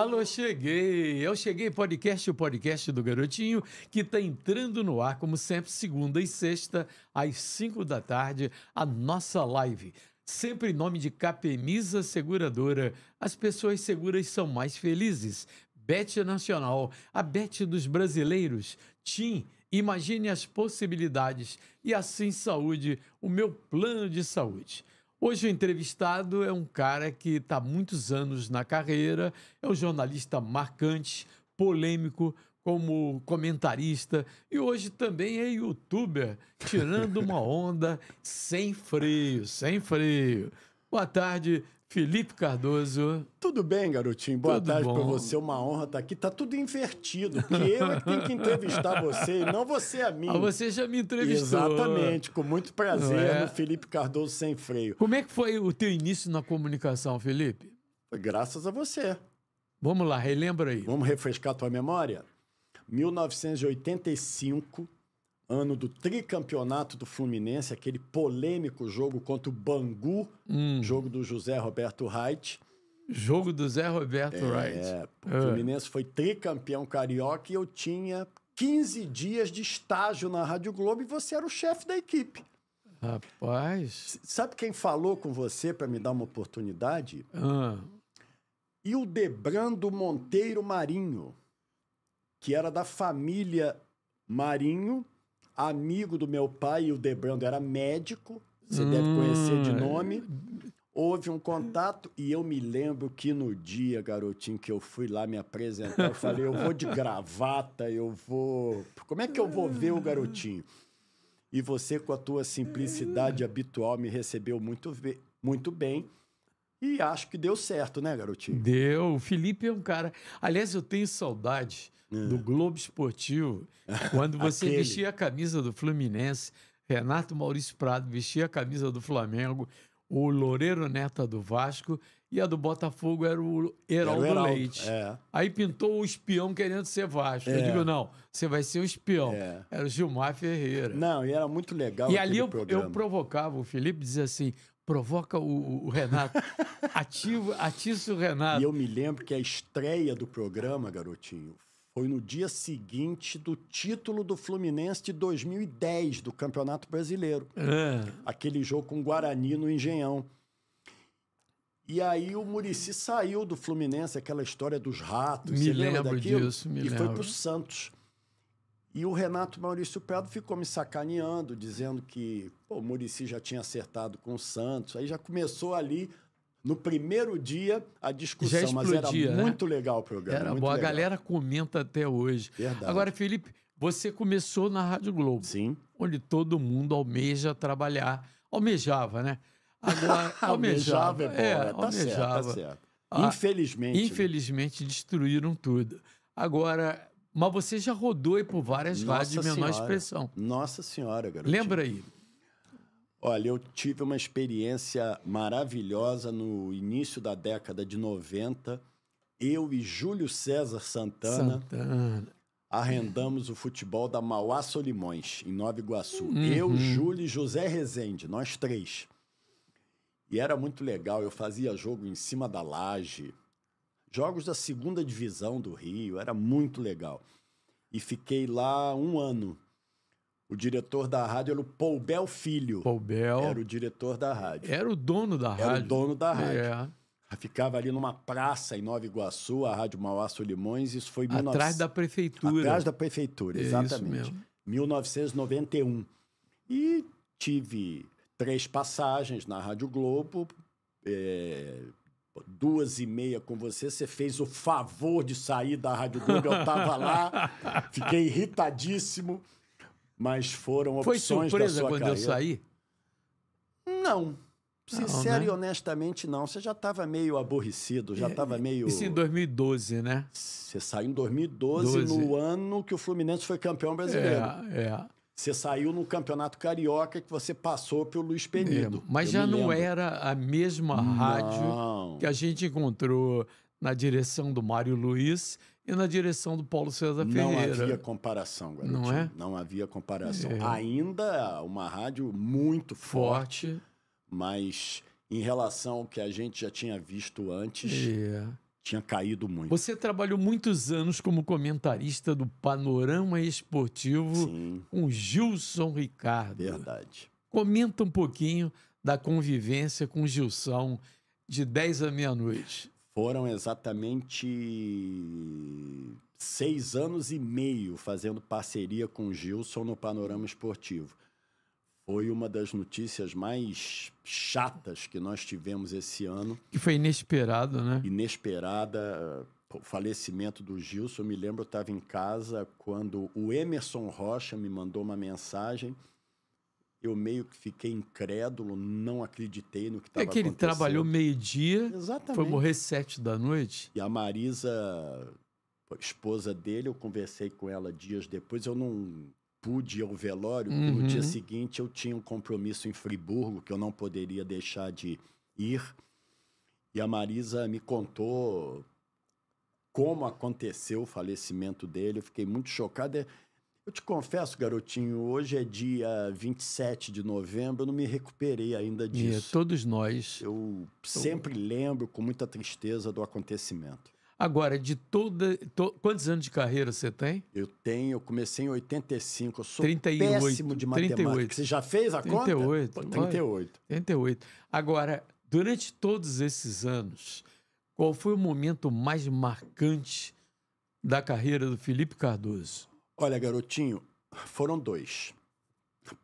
Alô, cheguei! Eu cheguei podcast, o podcast do Garotinho, que está entrando no ar, como sempre, segunda e sexta, às 5 da tarde, a nossa live. Sempre em nome de Capemisa Seguradora, as pessoas seguras são mais felizes. Bet Nacional, a Bet dos brasileiros, TIM, imagine as possibilidades e assim saúde, o meu plano de saúde. Hoje o entrevistado é um cara que está há muitos anos na carreira, é um jornalista marcante, polêmico, como comentarista e hoje também é youtuber, tirando uma onda sem freio, sem freio. Boa tarde, Felipe Cardoso. Tudo bem, garotinho? Boa tudo tarde para você. Uma honra estar tá aqui. Tá tudo invertido, porque eu é que tenho que entrevistar você e não você a mim. Ah, você já me entrevistou. Exatamente, com muito prazer é? no Felipe Cardoso Sem Freio. Como é que foi o teu início na comunicação, Felipe? Graças a você. Vamos lá, relembra aí. Vamos refrescar tua memória? 1985, ano do tricampeonato do Fluminense, aquele polêmico jogo contra o Bangu, hum. jogo do José Roberto Reit. Jogo do Zé Roberto é, Wright. É, o Fluminense foi tricampeão carioca e eu tinha 15 dias de estágio na Rádio Globo e você era o chefe da equipe. Rapaz. Sabe quem falou com você para me dar uma oportunidade? E ah. o Debrando Monteiro Marinho, que era da família Marinho, amigo do meu pai, o Debrando era médico, você hum, deve conhecer de nome. Houve um contato e eu me lembro que no dia, garotinho, que eu fui lá me apresentar, eu falei, eu vou de gravata, eu vou... Como é que eu vou ver o garotinho? E você, com a tua simplicidade habitual, me recebeu muito, muito bem. E acho que deu certo, né, garotinho? Deu. O Felipe é um cara... Aliás, eu tenho saudade do é. Globo Esportivo, quando você vestia a camisa do Fluminense, Renato Maurício Prado vestia a camisa do Flamengo, o Loureiro Neto do Vasco e a do Botafogo era o Heraldo, era o Heraldo Leite. É. Aí pintou o espião querendo ser Vasco. É. Eu digo, não, você vai ser o espião. É. Era o Gilmar Ferreira. Não, e era muito legal. E ali eu, eu, provocava, o Felipe dizia assim: provoca o, o Renato, ativa, atiça o Renato. E eu me lembro que a estreia do programa, garotinho, foi no dia seguinte do título do Fluminense de 2010 do Campeonato Brasileiro. É. Aquele jogo com o Guarani no Engenhão. E aí o Murici saiu do Fluminense, aquela história dos ratos. Me lembro lembra daquilo? disso, me e lembro. E foi pro Santos. E o Renato Maurício Pedro ficou me sacaneando, dizendo que pô, o Murici já tinha acertado com o Santos. Aí já começou ali no primeiro dia, a discussão, explodia, mas era né? muito legal o programa. Era bom, legal. a galera comenta até hoje. Verdade. Agora, Felipe, você começou na Rádio Globo. Sim. Onde todo mundo almeja trabalhar. Almejava, né? Agora, almejava, almejava é bom, é, né? tá, tá almejava. Certo, tá certo. Ah, infelizmente. Né? Infelizmente, né? destruíram tudo. Agora, mas você já rodou aí por várias Nossa rádios de menor expressão. Nossa Senhora, garoto. Lembra aí, Olha, eu tive uma experiência maravilhosa no início da década de 90. Eu e Júlio César Santana, Santana. arrendamos o futebol da Mauá Solimões, em Nova Iguaçu. Uhum. Eu, Júlio e José Rezende, nós três. E era muito legal, eu fazia jogo em cima da laje. Jogos da segunda divisão do Rio, era muito legal. E fiquei lá um ano. O diretor da rádio era o Paul Bel Filho. Paul Bel. Era o diretor da rádio. Era o dono da rádio. Era o dono da é. rádio. É. Ficava ali numa praça em Nova Iguaçu, a Rádio Mauá Solimões, isso foi... Atrás 19... da prefeitura. Atrás da prefeitura, é exatamente. É 1991. E tive três passagens na Rádio Globo, é, duas e meia com você, você fez o favor de sair da Rádio Globo, eu estava lá, fiquei irritadíssimo mas foram opções Foi surpresa quando carreira. eu saí? Não. Sincero não, né? e honestamente, não. Você já estava meio aborrecido, já estava é, é, meio. Isso em 2012, né? Você saiu em 2012, 12. no ano que o Fluminense foi campeão brasileiro. É, é. Você saiu no Campeonato Carioca que você passou pelo Luiz Penido. É, mas já não era a mesma não. rádio que a gente encontrou na direção do Mário Luiz e na direção do Paulo César Ferreira. Não havia comparação, garotinho. Não é? Não havia comparação. É. Ainda uma rádio muito forte, forte, mas em relação ao que a gente já tinha visto antes, é. tinha caído muito. Você trabalhou muitos anos como comentarista do Panorama Esportivo Sim. com Gilson Ricardo. Verdade. Comenta um pouquinho da convivência com o Gilson de 10 à meia-noite. Foram exatamente seis anos e meio fazendo parceria com o Gilson no Panorama Esportivo. Foi uma das notícias mais chatas que nós tivemos esse ano. Que foi inesperado, né? Inesperada. O falecimento do Gilson, eu me lembro, eu estava em casa quando o Emerson Rocha me mandou uma mensagem eu meio que fiquei incrédulo, não acreditei no que estava acontecendo. É que ele trabalhou meio-dia, foi morrer sete da noite. E a Marisa, esposa dele, eu conversei com ela dias depois. Eu não pude ir ao velório, uhum. no dia uhum. seguinte eu tinha um compromisso em Friburgo que eu não poderia deixar de ir. E a Marisa me contou como aconteceu o falecimento dele. Eu fiquei muito chocado. É, eu te confesso, garotinho, hoje é dia 27 de novembro, eu não me recuperei ainda disso. E todos nós. Eu sempre lembro com muita tristeza do acontecimento. Agora, de toda. To, quantos anos de carreira você tem? Eu tenho, eu comecei em 85, eu sou 38, péssimo de matemática. 38. Você já fez a 38, conta? Pô, 38. 38. Agora, durante todos esses anos, qual foi o momento mais marcante da carreira do Felipe Cardoso? Olha, garotinho, foram dois.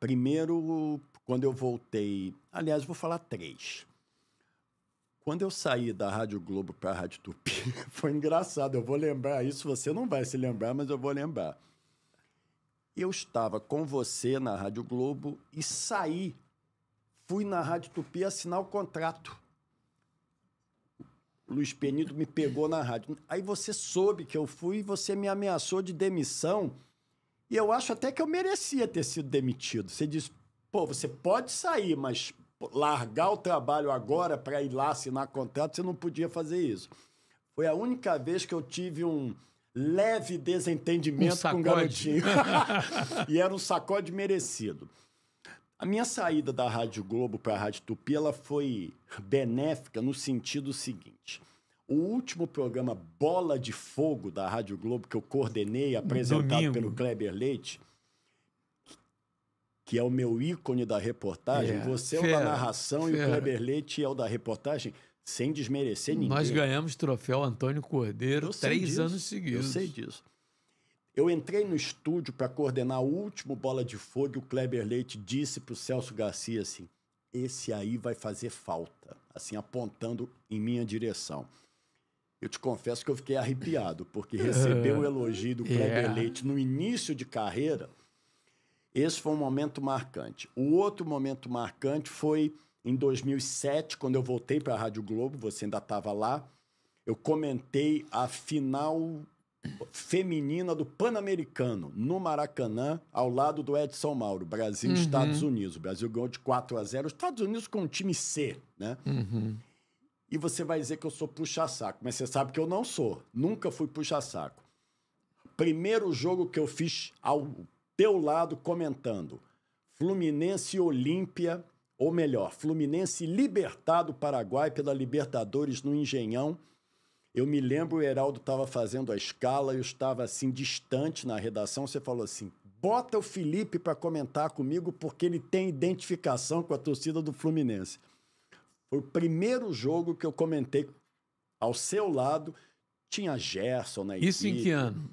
Primeiro, quando eu voltei, aliás, vou falar três. Quando eu saí da Rádio Globo para a Rádio Tupi, foi engraçado. Eu vou lembrar isso, você não vai se lembrar, mas eu vou lembrar. Eu estava com você na Rádio Globo e saí. Fui na Rádio Tupi assinar o contrato. Luiz Penido me pegou na rádio. Aí você soube que eu fui e você me ameaçou de demissão e eu acho até que eu merecia ter sido demitido. Você diz, pô, você pode sair, mas largar o trabalho agora para ir lá assinar contrato, você não podia fazer isso. Foi a única vez que eu tive um leve desentendimento um com o garotinho. e era um sacode merecido. A minha saída da Rádio Globo para a Rádio Tupi ela foi benéfica no sentido seguinte o último programa Bola de Fogo da Rádio Globo que eu coordenei, apresentado Domingo. pelo Kleber Leite, que é o meu ícone da reportagem, é. você Fera. é o da narração Fera. e o Kleber Leite é o da reportagem, sem desmerecer ninguém. Nós ganhamos troféu Antônio Cordeiro eu três disso, anos seguidos. Eu sei disso. Eu entrei no estúdio para coordenar o último Bola de Fogo e o Kleber Leite disse para o Celso Garcia assim: esse aí vai fazer falta, assim, apontando em minha direção. Eu te confesso que eu fiquei arrepiado, porque receber o elogio do é. Kleber Leite no início de carreira, esse foi um momento marcante. O outro momento marcante foi em 2007, quando eu voltei para a Rádio Globo, você ainda estava lá, eu comentei a final feminina do Pan-Americano, no Maracanã, ao lado do Edson Mauro, Brasil e uhum. Estados Unidos. O Brasil ganhou de 4 a 0, os Estados Unidos com um time C, né? Uhum e você vai dizer que eu sou puxa-saco. Mas você sabe que eu não sou. Nunca fui puxa-saco. Primeiro jogo que eu fiz ao teu lado comentando: Fluminense Olímpia, ou melhor, Fluminense libertado do Paraguai pela Libertadores no Engenhão. Eu me lembro, o Heraldo estava fazendo a escala, eu estava assim distante na redação. Você falou assim: bota o Felipe para comentar comigo, porque ele tem identificação com a torcida do Fluminense. Foi o primeiro jogo que eu comentei ao seu lado. Tinha Gerson na equipe. Isso em que ano?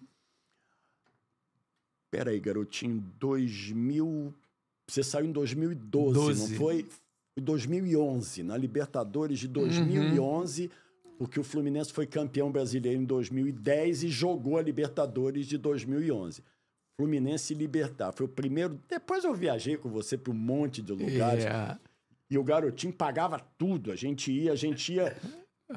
Peraí, garotinho, 2000. Você saiu em 2012, 12. não foi? 2011, na Libertadores de 2011, uhum. porque o Fluminense foi campeão brasileiro em 2010 e jogou a Libertadores de 2011. Fluminense Libertar foi o primeiro. Depois eu viajei com você para um monte de lugares. Yeah. É. E o garotinho pagava tudo. A gente ia, a gente ia.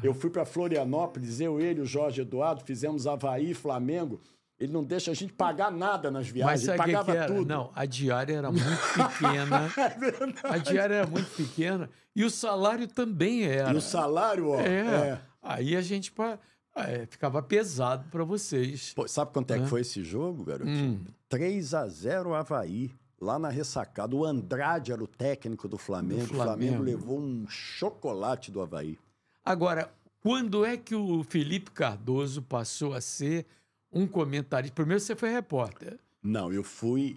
Eu fui para Florianópolis, eu, ele, o Jorge Eduardo, fizemos Havaí, Flamengo. Ele não deixa a gente pagar nada nas viagens, Mas pagava que era? tudo. Não, a diária era muito pequena. é a diária era muito pequena e o salário também era. E o salário, ó. É. é. Aí a gente pra, é, ficava pesado para vocês. Pô, sabe quanto é, que foi esse jogo, garoto? Hum. 3 a 0 Havaí lá na ressacada. O Andrade era o técnico do Flamengo. do Flamengo. O Flamengo levou um chocolate do Havaí. Agora, quando é que o Felipe Cardoso passou a ser um comentarista? Primeiro você foi repórter. Não, eu fui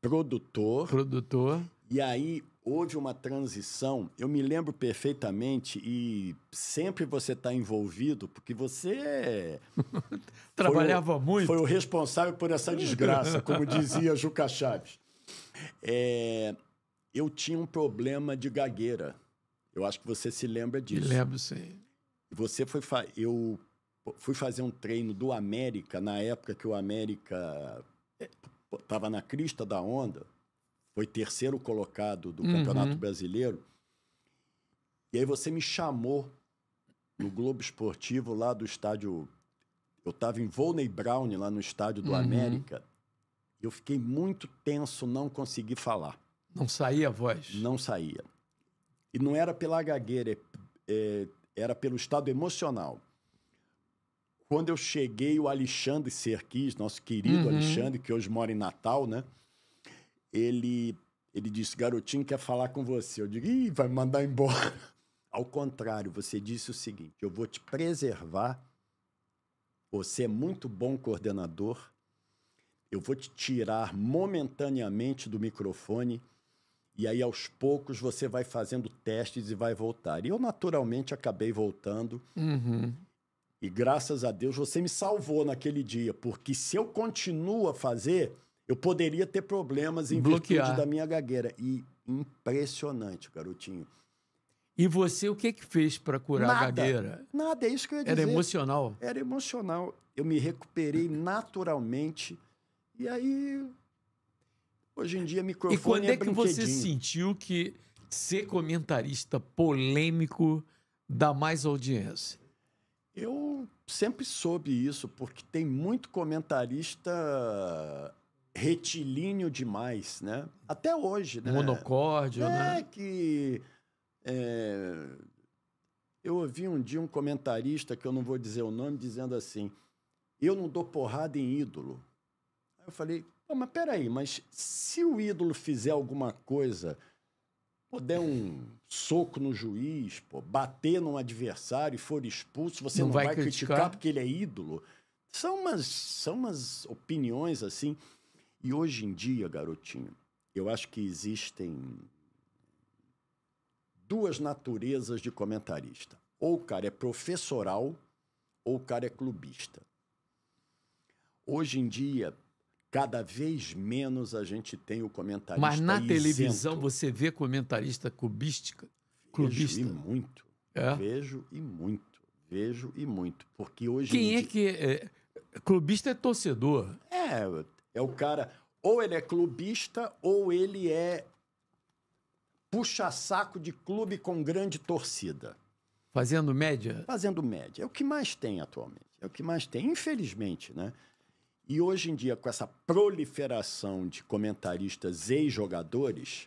produtor. Produtor. E aí houve uma transição. Eu me lembro perfeitamente e sempre você está envolvido porque você trabalhava foi o, muito. Foi o responsável por essa desgraça, como dizia Juca Chaves. É, eu tinha um problema de gagueira. Eu acho que você se lembra disso. lembro, sim. Você foi. Fa eu fui fazer um treino do América, na época que o América estava é, na crista da onda, foi terceiro colocado do uhum. Campeonato Brasileiro. E aí você me chamou no Globo Esportivo, lá do estádio. Eu estava em Volney Brown, lá no estádio do uhum. América. Eu fiquei muito tenso, não consegui falar. Não saía a voz? Não saía. E não era pela gagueira, é, é, era pelo estado emocional. Quando eu cheguei, o Alexandre Serquis, nosso querido uhum. Alexandre, que hoje mora em Natal, né? Ele, ele disse: Garotinho, quer falar com você. Eu digo: Ih, vai me mandar embora. Ao contrário, você disse o seguinte: Eu vou te preservar. Você é muito bom coordenador eu vou te tirar momentaneamente do microfone e aí aos poucos você vai fazendo testes e vai voltar. E eu naturalmente acabei voltando. Uhum. E graças a Deus você me salvou naquele dia, porque se eu continuo a fazer, eu poderia ter problemas em Bloquear. virtude da minha gagueira. E impressionante, garotinho. E você, o que que fez para curar nada, a gagueira? Nada, é isso que eu ia dizer. Era emocional? Era emocional. Eu me recuperei naturalmente e aí, hoje em dia, microfone. E quando é, é que você sentiu que ser comentarista polêmico dá mais audiência? Eu sempre soube isso, porque tem muito comentarista retilíneo demais, né? Até hoje, né? Monocórdio, é né? É que... Eu ouvi um dia um comentarista, que eu não vou dizer o nome, dizendo assim, eu não dou porrada em ídolo eu falei, Pô, mas peraí, mas se o ídolo fizer alguma coisa, pô, der um soco no juiz, pô, bater num adversário e for expulso, você não, não vai, vai criticar? criticar porque ele é ídolo? São umas, são umas opiniões assim. E hoje em dia, garotinho, eu acho que existem duas naturezas de comentarista. Ou o cara é professoral, ou o cara é clubista. Hoje em dia, Cada vez menos a gente tem o comentarista. Mas na isento. televisão você vê comentarista cubística, clubista? Vejo e muito. É? Vejo e muito. Vejo e muito. Porque hoje. Quem é dia... que. É, é... Clubista é torcedor. É, é o cara. Ou ele é clubista ou ele é puxa-saco de clube com grande torcida. Fazendo média? Fazendo média. É o que mais tem atualmente. É o que mais tem, infelizmente, né? E hoje em dia, com essa proliferação de comentaristas e jogadores,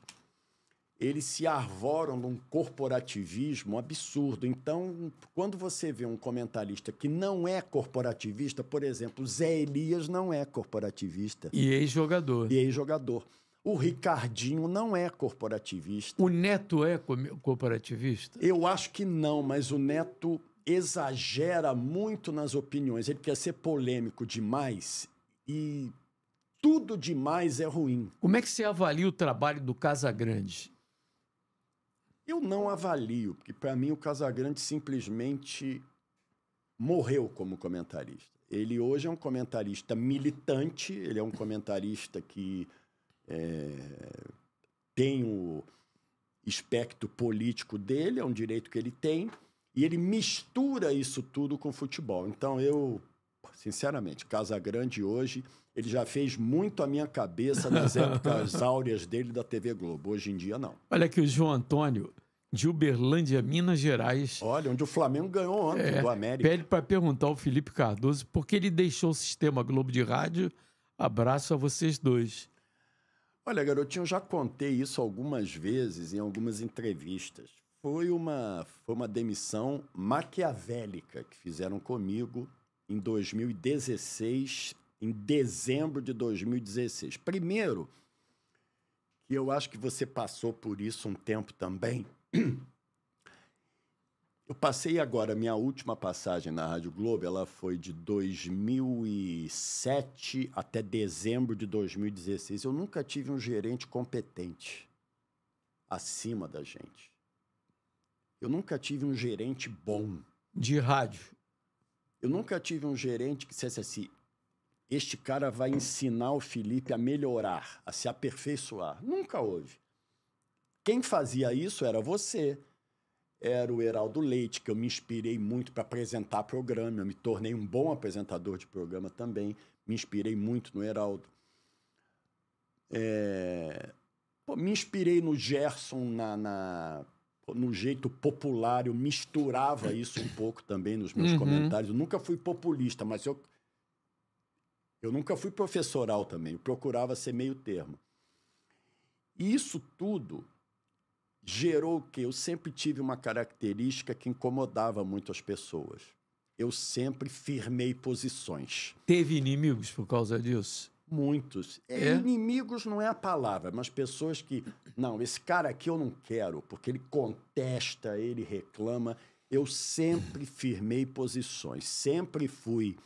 eles se arvoram num corporativismo absurdo. Então, quando você vê um comentarista que não é corporativista, por exemplo, Zé Elias não é corporativista. E ex-jogador. E ex-jogador. O Ricardinho não é corporativista. O Neto é corporativista? Eu acho que não, mas o Neto exagera muito nas opiniões, ele quer ser polêmico demais e tudo demais é ruim. Como é que você avalia o trabalho do Casagrande? Eu não avalio, porque para mim o Casagrande simplesmente morreu como comentarista. Ele hoje é um comentarista militante, ele é um comentarista que é, tem o espectro político dele, é um direito que ele tem e ele mistura isso tudo com futebol. Então eu, sinceramente, Casa Grande hoje, ele já fez muito a minha cabeça nas épocas áureas dele da TV Globo. Hoje em dia, não. Olha aqui o João Antônio, de Uberlândia, Minas Gerais. Olha, onde o Flamengo ganhou ontem, é, do América. Pede para perguntar ao Felipe Cardoso por que ele deixou o sistema Globo de rádio. Abraço a vocês dois. Olha, garotinho, eu já contei isso algumas vezes em algumas entrevistas foi uma, foi uma demissão maquiavélica que fizeram comigo em 2016, em dezembro de 2016. Primeiro, que eu acho que você passou por isso um tempo também. Eu passei agora, minha última passagem na Rádio Globo, ela foi de 2007 até dezembro de 2016. Eu nunca tive um gerente competente acima da gente. Eu nunca tive um gerente bom. De rádio. Eu nunca tive um gerente que dissesse assim: este cara vai ensinar o Felipe a melhorar, a se aperfeiçoar. Nunca houve. Quem fazia isso era você. Era o Heraldo Leite, que eu me inspirei muito para apresentar programa. Eu me tornei um bom apresentador de programa também. Me inspirei muito no Heraldo. É... Pô, me inspirei no Gerson, na, na no jeito popular, eu misturava isso um pouco também nos meus uhum. comentários. Eu nunca fui populista, mas eu, eu nunca fui professoral também. Eu procurava ser meio termo. E isso tudo gerou o que eu sempre tive uma característica que incomodava muito as pessoas. Eu sempre firmei posições. Teve inimigos por causa disso? muitos. É, é. Inimigos não é a palavra, mas pessoas que. Não, esse cara aqui eu não quero, porque ele contesta, ele reclama. Eu sempre firmei posições, sempre fui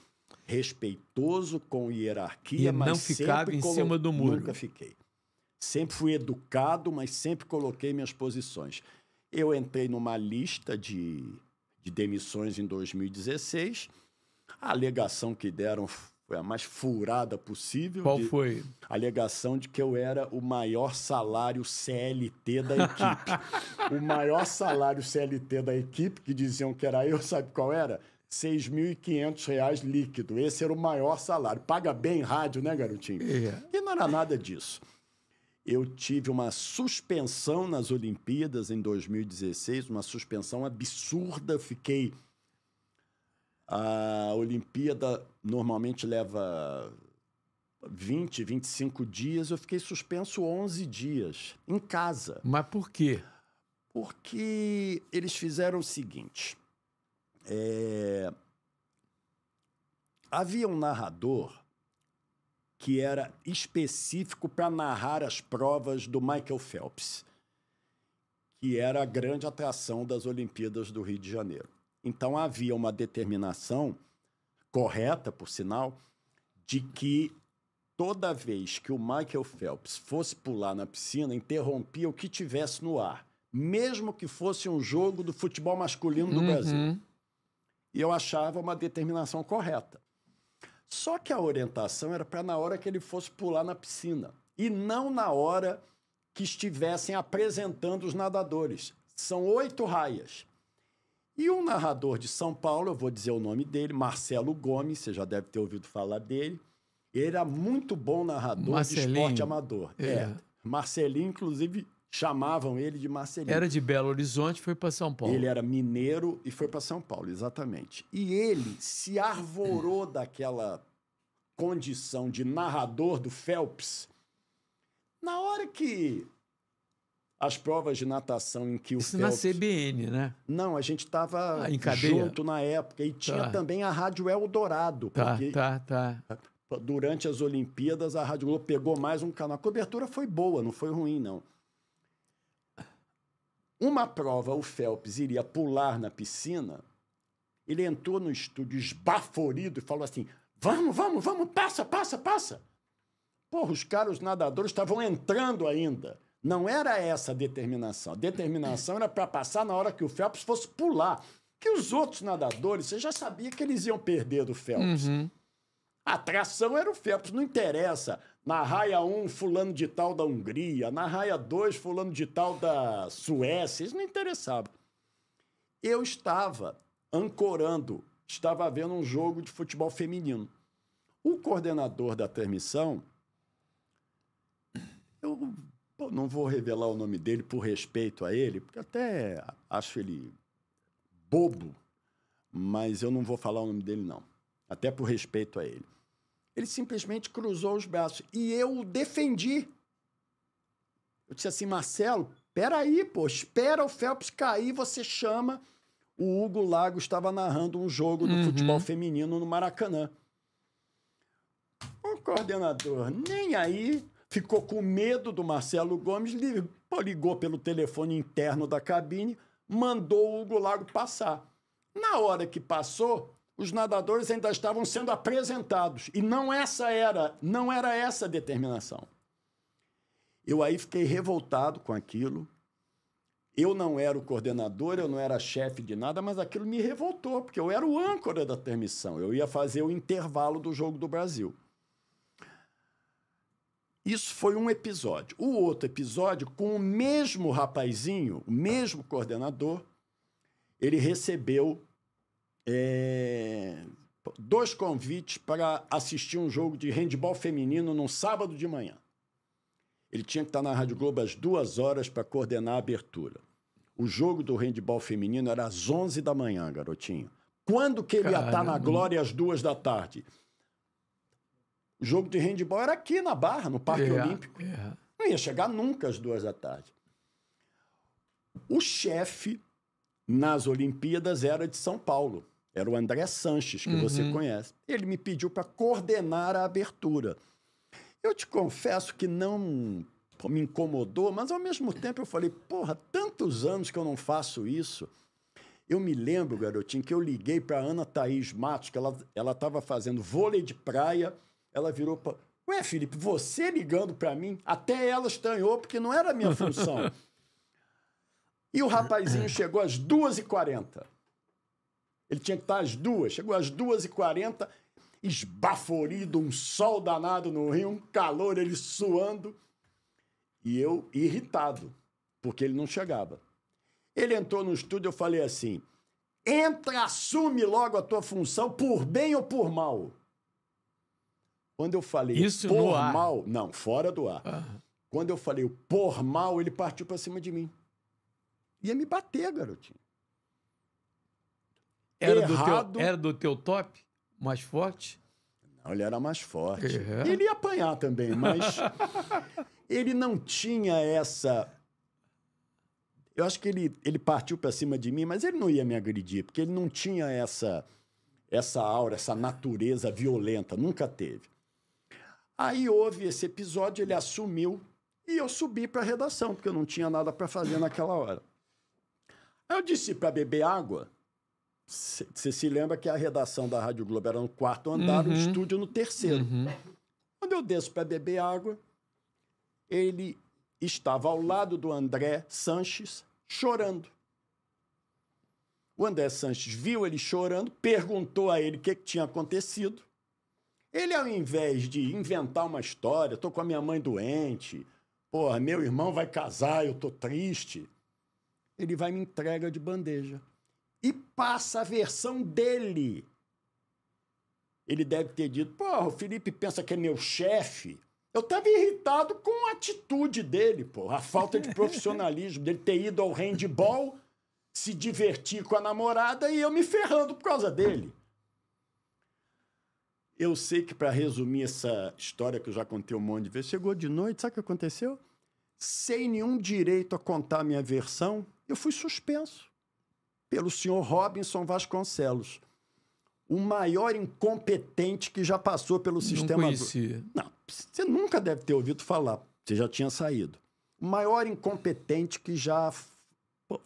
respeitoso com hierarquia, e mas não ficava em cima do muro. Nunca fiquei. Sempre fui educado, mas sempre coloquei minhas posições. Eu entrei numa lista de, de demissões em 2016. A alegação que deram foi a mais furada possível. Qual foi? Alegação de que eu era o maior salário CLT da equipe. o maior salário CLT da equipe, que diziam que era eu, sabe qual era? R$ 6.500 líquido. Esse era o maior salário. Paga bem rádio, né, garotinho? É. E não era nada disso. Eu tive uma suspensão nas Olimpíadas em 2016, uma suspensão absurda. Fiquei a Olimpíada normalmente leva 20, 25 dias. Eu fiquei suspenso 11 dias em casa. Mas por quê? Porque eles fizeram o seguinte. É... Havia um narrador que era específico para narrar as provas do Michael Phelps, que era a grande atração das Olimpíadas do Rio de Janeiro. Então havia uma determinação correta, por sinal, de que toda vez que o Michael Phelps fosse pular na piscina, interrompia o que tivesse no ar, mesmo que fosse um jogo do futebol masculino do uhum. Brasil. E eu achava uma determinação correta. Só que a orientação era para na hora que ele fosse pular na piscina e não na hora que estivessem apresentando os nadadores. São oito raias. E um narrador de São Paulo, eu vou dizer o nome dele, Marcelo Gomes, você já deve ter ouvido falar dele. Ele era muito bom narrador Marcelinho. de esporte amador. É. é. Marcelinho, inclusive, chamavam ele de Marcelinho. Era de Belo Horizonte e foi para São Paulo. Ele era mineiro e foi para São Paulo, exatamente. E ele se arvorou daquela condição de narrador do Phelps. Na hora que as provas de natação em que o Isso Phelps... na CBN, né? Não, a gente estava ah, junto na época. E tá. tinha tá. também a Rádio Eldorado. Tá, porque... tá, tá. Durante as Olimpíadas, a Rádio Globo pegou mais um canal. A cobertura foi boa, não foi ruim, não. Uma prova, o Phelps iria pular na piscina. Ele entrou no estúdio esbaforido e falou assim: Vamos, vamos, vamos, passa, passa, passa. Porra, os caras os nadadores estavam entrando ainda. Não era essa a determinação. A determinação era para passar na hora que o Phelps fosse pular. Que os outros nadadores, você já sabia que eles iam perder do Phelps. Uhum. A atração era o Phelps, não interessa. Na raia 1, fulano de tal da Hungria. Na raia 2, fulano de tal da Suécia. Isso não interessava. Eu estava ancorando, estava vendo um jogo de futebol feminino. O coordenador da transmissão, eu Pô, não vou revelar o nome dele por respeito a ele, porque até acho ele bobo, mas eu não vou falar o nome dele, não. Até por respeito a ele. Ele simplesmente cruzou os braços e eu o defendi. Eu disse assim, Marcelo, peraí, pô, espera o Phelps cair, você chama. O Hugo Lago estava narrando um jogo do uhum. futebol feminino no Maracanã. O coordenador, nem aí, ficou com medo do Marcelo Gomes, ligou pelo telefone interno da cabine, mandou o Hugo Lago passar. Na hora que passou, os nadadores ainda estavam sendo apresentados e não essa era, não era essa a determinação. Eu aí fiquei revoltado com aquilo. Eu não era o coordenador, eu não era chefe de nada, mas aquilo me revoltou, porque eu era o âncora da transmissão. Eu ia fazer o intervalo do jogo do Brasil. Isso foi um episódio. O outro episódio, com o mesmo rapazinho, o mesmo coordenador, ele recebeu é, dois convites para assistir um jogo de handball feminino num sábado de manhã. Ele tinha que estar tá na Rádio Globo às duas horas para coordenar a abertura. O jogo do handball feminino era às 11 da manhã, garotinho. Quando que ele tá Caramba. ia estar na Glória às duas da tarde? jogo de handball era aqui na Barra, no Parque yeah, é, Olímpico. Yeah. É. Não ia chegar nunca às duas da tarde. O chefe nas Olimpíadas era de São Paulo. Era o André Sanches, que uhum. você conhece. Ele me pediu para coordenar a abertura. Eu te confesso que não me incomodou, mas ao mesmo tempo eu falei: porra, tantos anos que eu não faço isso. Eu me lembro, garotinho, que eu liguei para Ana Thaís Matos, que ela estava fazendo vôlei de praia ela virou para. Ué, Felipe, você ligando para mim? Até ela estranhou, porque não era a minha função. e o rapazinho chegou às 2h40. Ele tinha que estar às duas. Chegou às 2h40, esbaforido, um sol danado no rio, um calor, ele suando. E eu irritado, porque ele não chegava. Ele entrou no estúdio, eu falei assim: entra, assume logo a tua função, por bem ou por mal. Quando eu falei Isso por mal, não, fora do ar. Ah. Quando eu falei o por mal, ele partiu para cima de mim. Ia me bater, garotinho. Era, Errado. do teu, era do teu top? Mais forte? Não, ele era mais forte. É. Ele ia apanhar também, mas ele não tinha essa. Eu acho que ele, ele partiu para cima de mim, mas ele não ia me agredir, porque ele não tinha essa essa aura, essa natureza violenta, nunca teve. Aí houve esse episódio, ele assumiu e eu subi para a redação, porque eu não tinha nada para fazer naquela hora. Aí eu disse para beber água. Você se lembra que a redação da Rádio Globo era no quarto andar, uhum. o estúdio no terceiro. Uhum. Quando eu desço para beber água, ele estava ao lado do André Sanches chorando. O André Sanches viu ele chorando, perguntou a ele o que, que tinha acontecido. Ele, ao invés de inventar uma história, tô com a minha mãe doente, porra, meu irmão vai casar, eu tô triste, ele vai me entrega de bandeja. E passa a versão dele. Ele deve ter dito, porra, o Felipe pensa que é meu chefe. Eu estava irritado com a atitude dele, porra, a falta de profissionalismo dele ter ido ao handball, se divertir com a namorada e eu me ferrando por causa dele. Eu sei que, para resumir essa história que eu já contei um monte de vezes, chegou de noite, sabe o que aconteceu? Sem nenhum direito a contar a minha versão, eu fui suspenso pelo senhor Robinson Vasconcelos, o maior incompetente que já passou pelo Não sistema. Conhecia. Não, você nunca deve ter ouvido falar, você já tinha saído. O maior incompetente que já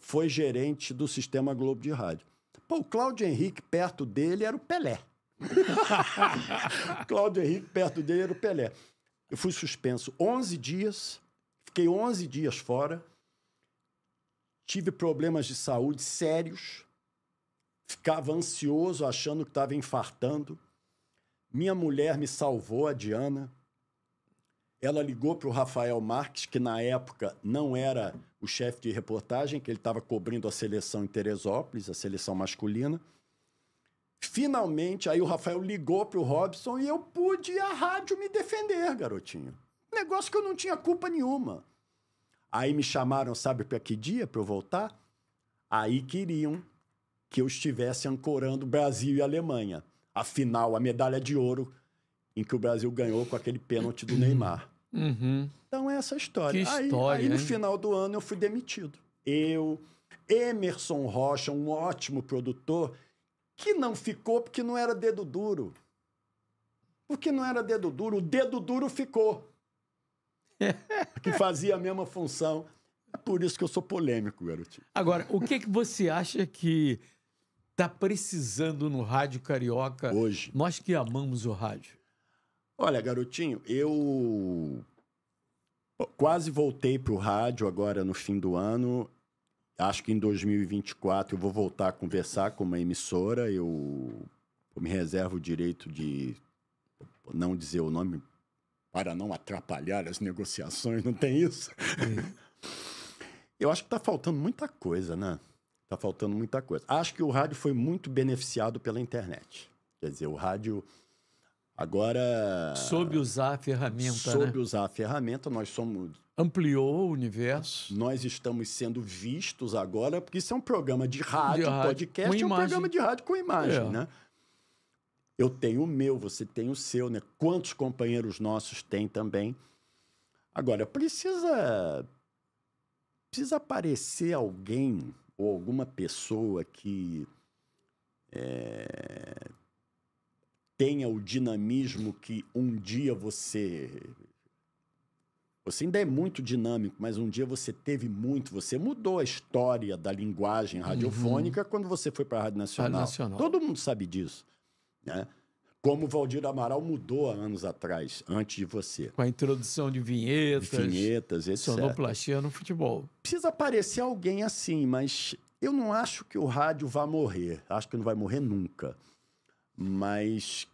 foi gerente do sistema Globo de Rádio. Pô, o Cláudio Henrique, perto dele, era o Pelé. Cláudio Henrique, perto dele, era o Pelé. Eu fui suspenso 11 dias, fiquei 11 dias fora, tive problemas de saúde sérios, ficava ansioso, achando que estava infartando. Minha mulher me salvou, a Diana. Ela ligou para o Rafael Marques, que na época não era o chefe de reportagem, que ele estava cobrindo a seleção em Teresópolis, a seleção masculina. Finalmente, aí o Rafael ligou pro Robson e eu pude ir à rádio me defender, garotinho. Negócio que eu não tinha culpa nenhuma. Aí me chamaram, sabe para que dia para eu voltar? Aí queriam que eu estivesse ancorando Brasil e Alemanha. Afinal, a medalha de ouro em que o Brasil ganhou com aquele pênalti do Neymar. Uhum. Então é essa história. Que aí, história, aí no final do ano eu fui demitido. Eu, Emerson Rocha, um ótimo produtor, que não ficou porque não era dedo duro. Porque não era dedo duro, o dedo duro ficou. que fazia a mesma função. É por isso que eu sou polêmico, garotinho. Agora, o que, que você acha que está precisando no rádio carioca hoje? Nós que amamos o rádio. Olha, garotinho, eu quase voltei para o rádio agora no fim do ano Acho que em 2024 eu vou voltar a conversar com uma emissora. Eu, eu me reservo o direito de não dizer o nome para não atrapalhar as negociações, não tem isso? eu acho que está faltando muita coisa, né? Está faltando muita coisa. Acho que o rádio foi muito beneficiado pela internet. Quer dizer, o rádio Agora. Soube usar a ferramenta. Soube né? usar a ferramenta, nós somos. Ampliou o universo. Nós estamos sendo vistos agora, porque isso é um programa de rádio, de rádio podcast, é um programa de rádio com imagem, é. né? Eu tenho o meu, você tem o seu, né? Quantos companheiros nossos tem também? Agora, precisa. Precisa aparecer alguém ou alguma pessoa que. É, tenha o dinamismo que um dia você. Você ainda é muito dinâmico, mas um dia você teve muito, você mudou a história da linguagem uhum. radiofônica uhum. quando você foi para a Rádio Nacional. Rádio Nacional. Todo mundo sabe disso. Né? Como o Valdir Amaral mudou há anos atrás, antes de você. Com a introdução de vinhetas. De vinhetas, etc. Sonoplastia no futebol. Precisa aparecer alguém assim, mas eu não acho que o rádio vá morrer. Acho que não vai morrer nunca. Mas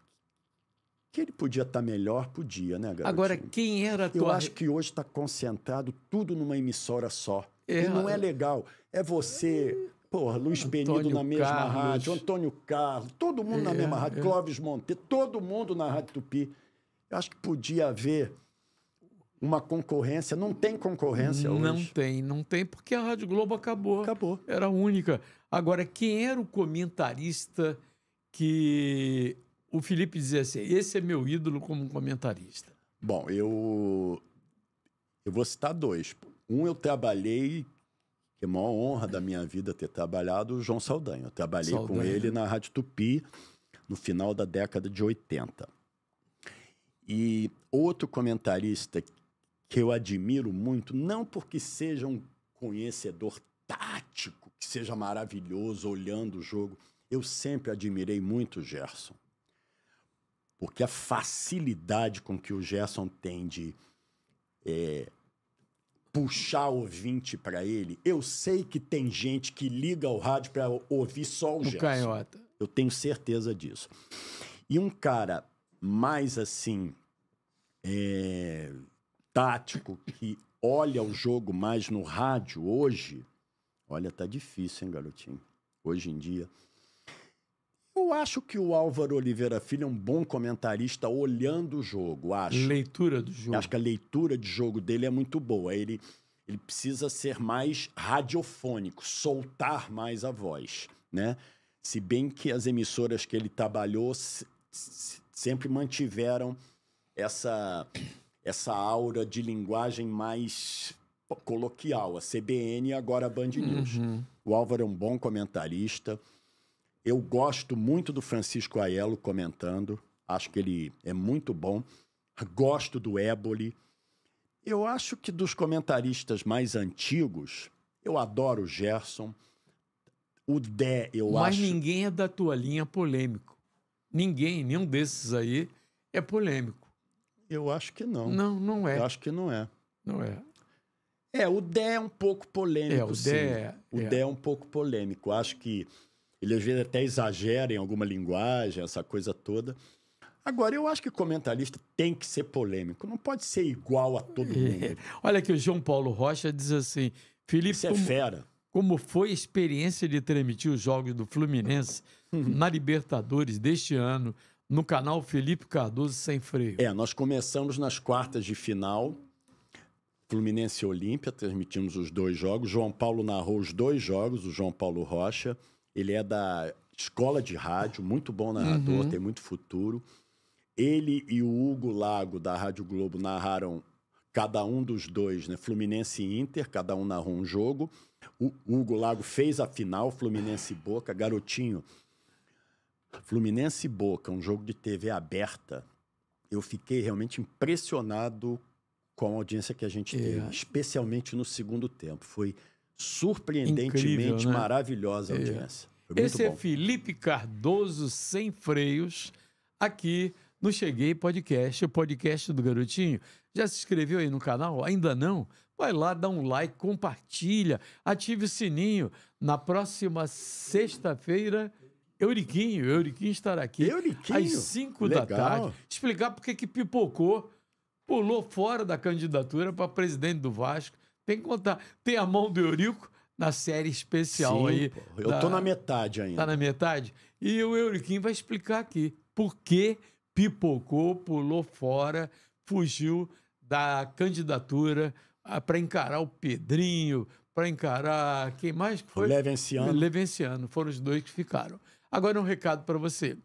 que ele podia estar tá melhor, podia, né, garotinho? Agora, quem era a tua... Eu acho que hoje está concentrado tudo numa emissora só. É. E não é legal. É você... Porra, Luiz Antônio na mesma Carlos. rádio, Antônio Carlos, todo mundo é, na mesma rádio, é. Clóvis Monteiro, todo mundo na Rádio Tupi. Eu acho que podia haver uma concorrência. Não tem concorrência não hoje. Não tem, não tem, porque a Rádio Globo acabou. Acabou. Era única. Agora, quem era o comentarista que o Felipe dizia assim: esse é meu ídolo como comentarista. Bom, eu eu vou citar dois. Um eu trabalhei, que é a maior honra da minha vida ter trabalhado, o João Saldanha. Eu trabalhei Saldanha. com ele na Rádio Tupi no final da década de 80. E outro comentarista que eu admiro muito, não porque seja um conhecedor tático, que seja maravilhoso olhando o jogo, eu sempre admirei muito o Gerson, porque a facilidade com que o Gerson tem de é, puxar ouvinte para ele. Eu sei que tem gente que liga o rádio para ouvir só o, o Gerson. Canhota. Eu tenho certeza disso. E um cara mais assim é, tático que olha o jogo mais no rádio hoje, olha, tá difícil, hein, garotinho? Hoje em dia. Eu acho que o Álvaro Oliveira Filho é um bom comentarista olhando o jogo, acho. Leitura do jogo. Eu acho que a leitura de jogo dele é muito boa. Ele, ele precisa ser mais radiofônico, soltar mais a voz, né? Se bem que as emissoras que ele trabalhou sempre mantiveram essa essa aura de linguagem mais coloquial, a CBN e agora a Band News. Uhum. O Álvaro é um bom comentarista. Eu gosto muito do Francisco Aiello comentando, acho que ele é muito bom. Gosto do Éboli. Eu acho que dos comentaristas mais antigos, eu adoro o Gerson. O Dé, eu Mas acho. Mas ninguém é da tua linha polêmico. Ninguém, nenhum desses aí é polêmico. Eu acho que não. Não, não é. Eu acho que não é. Não é. É, o Dé é um pouco polêmico. É, o Dé. É, o é. Dé é um pouco polêmico. Acho que ele às vezes até exagera em alguma linguagem, essa coisa toda. Agora, eu acho que comentarista tem que ser polêmico, não pode ser igual a todo é. mundo. É. Olha que o João Paulo Rocha diz assim: Felipe. Isso é fera. Como foi a experiência de transmitir os jogos do Fluminense uhum. na Libertadores deste ano, no canal Felipe Cardoso Sem Freio? É, nós começamos nas quartas de final, Fluminense e Olímpia, transmitimos os dois jogos. João Paulo narrou os dois jogos, o João Paulo Rocha. Ele é da escola de rádio, muito bom narrador, uhum. tem muito futuro. Ele e o Hugo Lago, da Rádio Globo, narraram cada um dos dois, né? Fluminense e Inter, cada um narrou um jogo. O Hugo Lago fez a final, Fluminense e Boca, garotinho. Fluminense e Boca, um jogo de TV aberta. Eu fiquei realmente impressionado com a audiência que a gente é. teve, especialmente no segundo tempo. Foi surpreendentemente Incrível, né? maravilhosa é. audiência. Esse é bom. é Felipe Cardoso Sem Freios, aqui no Cheguei Podcast, o podcast do Garotinho. Já se inscreveu aí no canal? Ainda não? Vai lá, dá um like, compartilha, ative o sininho. Na próxima sexta-feira, Euriquinho, Euriquinho estará aqui Euriquinho? às 5 da tarde. Explicar por que pipocou, pulou fora da candidatura para presidente do Vasco tem que contar. Tem a mão do Eurico na série especial Sim, aí. Pô. Eu da... tô na metade ainda. Tá na metade? E o Euriquinho vai explicar aqui por que pipocou, pulou fora, fugiu da candidatura ah, para encarar o Pedrinho, para encarar quem mais foi? Levenciano. Levenciano, foram os dois que ficaram. Agora um recado para você.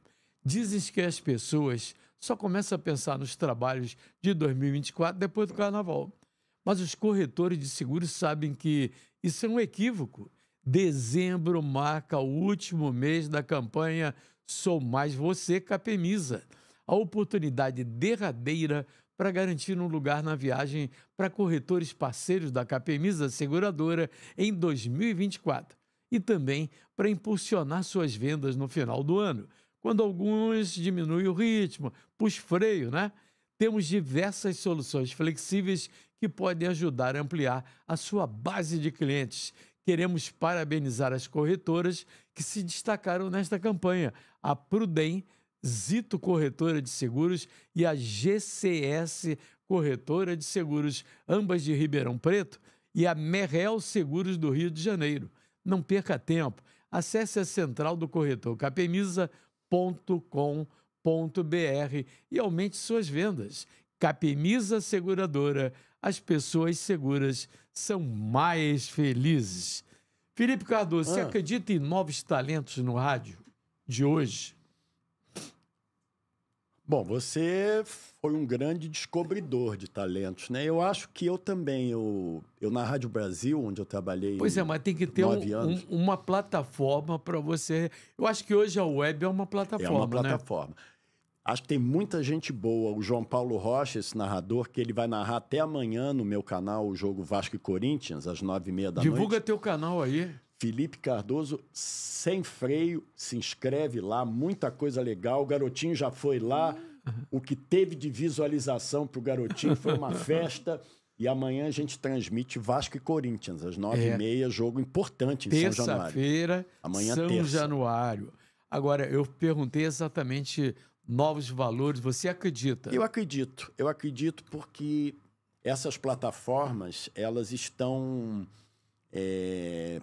Dizem que as pessoas só começam a pensar nos trabalhos de 2024 depois do carnaval. Mas os corretores de seguros sabem que isso é um equívoco. Dezembro marca o último mês da campanha Sou Mais Você Capemisa. A oportunidade derradeira para garantir um lugar na viagem para corretores parceiros da Capemisa Seguradora em 2024 e também para impulsionar suas vendas no final do ano, quando alguns diminuem o ritmo, pus freio, né? Temos diversas soluções flexíveis que podem ajudar a ampliar a sua base de clientes. Queremos parabenizar as corretoras que se destacaram nesta campanha: a Prudem, Zito Corretora de Seguros e a GCS Corretora de Seguros, ambas de Ribeirão Preto, e a Merrel Seguros do Rio de Janeiro. Não perca tempo. Acesse a central do corretor capemisa.com.br e aumente suas vendas. Capemisa Seguradora as pessoas seguras são mais felizes. Felipe Cardoso, ah. você acredita em novos talentos no rádio de hoje? Bom, você foi um grande descobridor de talentos, né? Eu acho que eu também, eu, eu na Rádio Brasil, onde eu trabalhei. Pois é, mas tem que ter um, um, uma plataforma para você. Eu acho que hoje a web é uma plataforma. É uma plataforma. Né? Acho que tem muita gente boa. O João Paulo Rocha, esse narrador, que ele vai narrar até amanhã no meu canal o jogo Vasco e Corinthians, às nove e meia da Divulga noite. Divulga teu canal aí. Felipe Cardoso, sem freio, se inscreve lá, muita coisa legal. O garotinho já foi lá. O que teve de visualização para o garotinho foi uma festa. E amanhã a gente transmite Vasco e Corinthians, às nove é. e meia, jogo importante em terça São Januário. Terça-feira, São terça. Januário. Agora, eu perguntei exatamente novos valores? Você acredita? Eu acredito. Eu acredito porque essas plataformas elas estão é,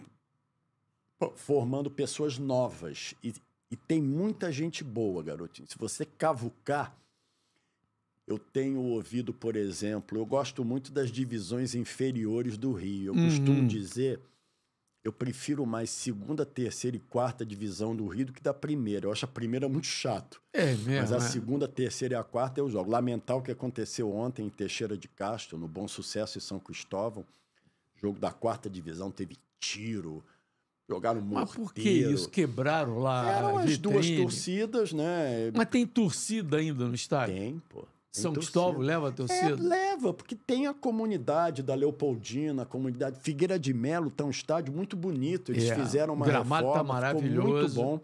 formando pessoas novas e, e tem muita gente boa, garotinho. Se você cavucar, eu tenho ouvido, por exemplo, eu gosto muito das divisões inferiores do Rio. Eu uhum. costumo dizer eu prefiro mais segunda, terceira e quarta divisão do Rio do que da primeira. Eu acho a primeira muito chato. É mesmo, Mas a é? segunda, terceira e a quarta eu jogo. Lamentar o que aconteceu ontem em Teixeira de Castro, no Bom Sucesso e São Cristóvão. Jogo da quarta divisão teve tiro, jogaram morteiro. Mas por que isso? Quebraram lá Eram as vitrine. duas torcidas, né? Mas tem torcida ainda no estádio? Tem, pô. São então, Cristóvão leva a torcida? É, leva, porque tem a comunidade da Leopoldina, a comunidade Figueira de Melo, tá um estádio muito bonito. Eles é, fizeram uma gramado tá reforma, tá maravilhoso. muito bom.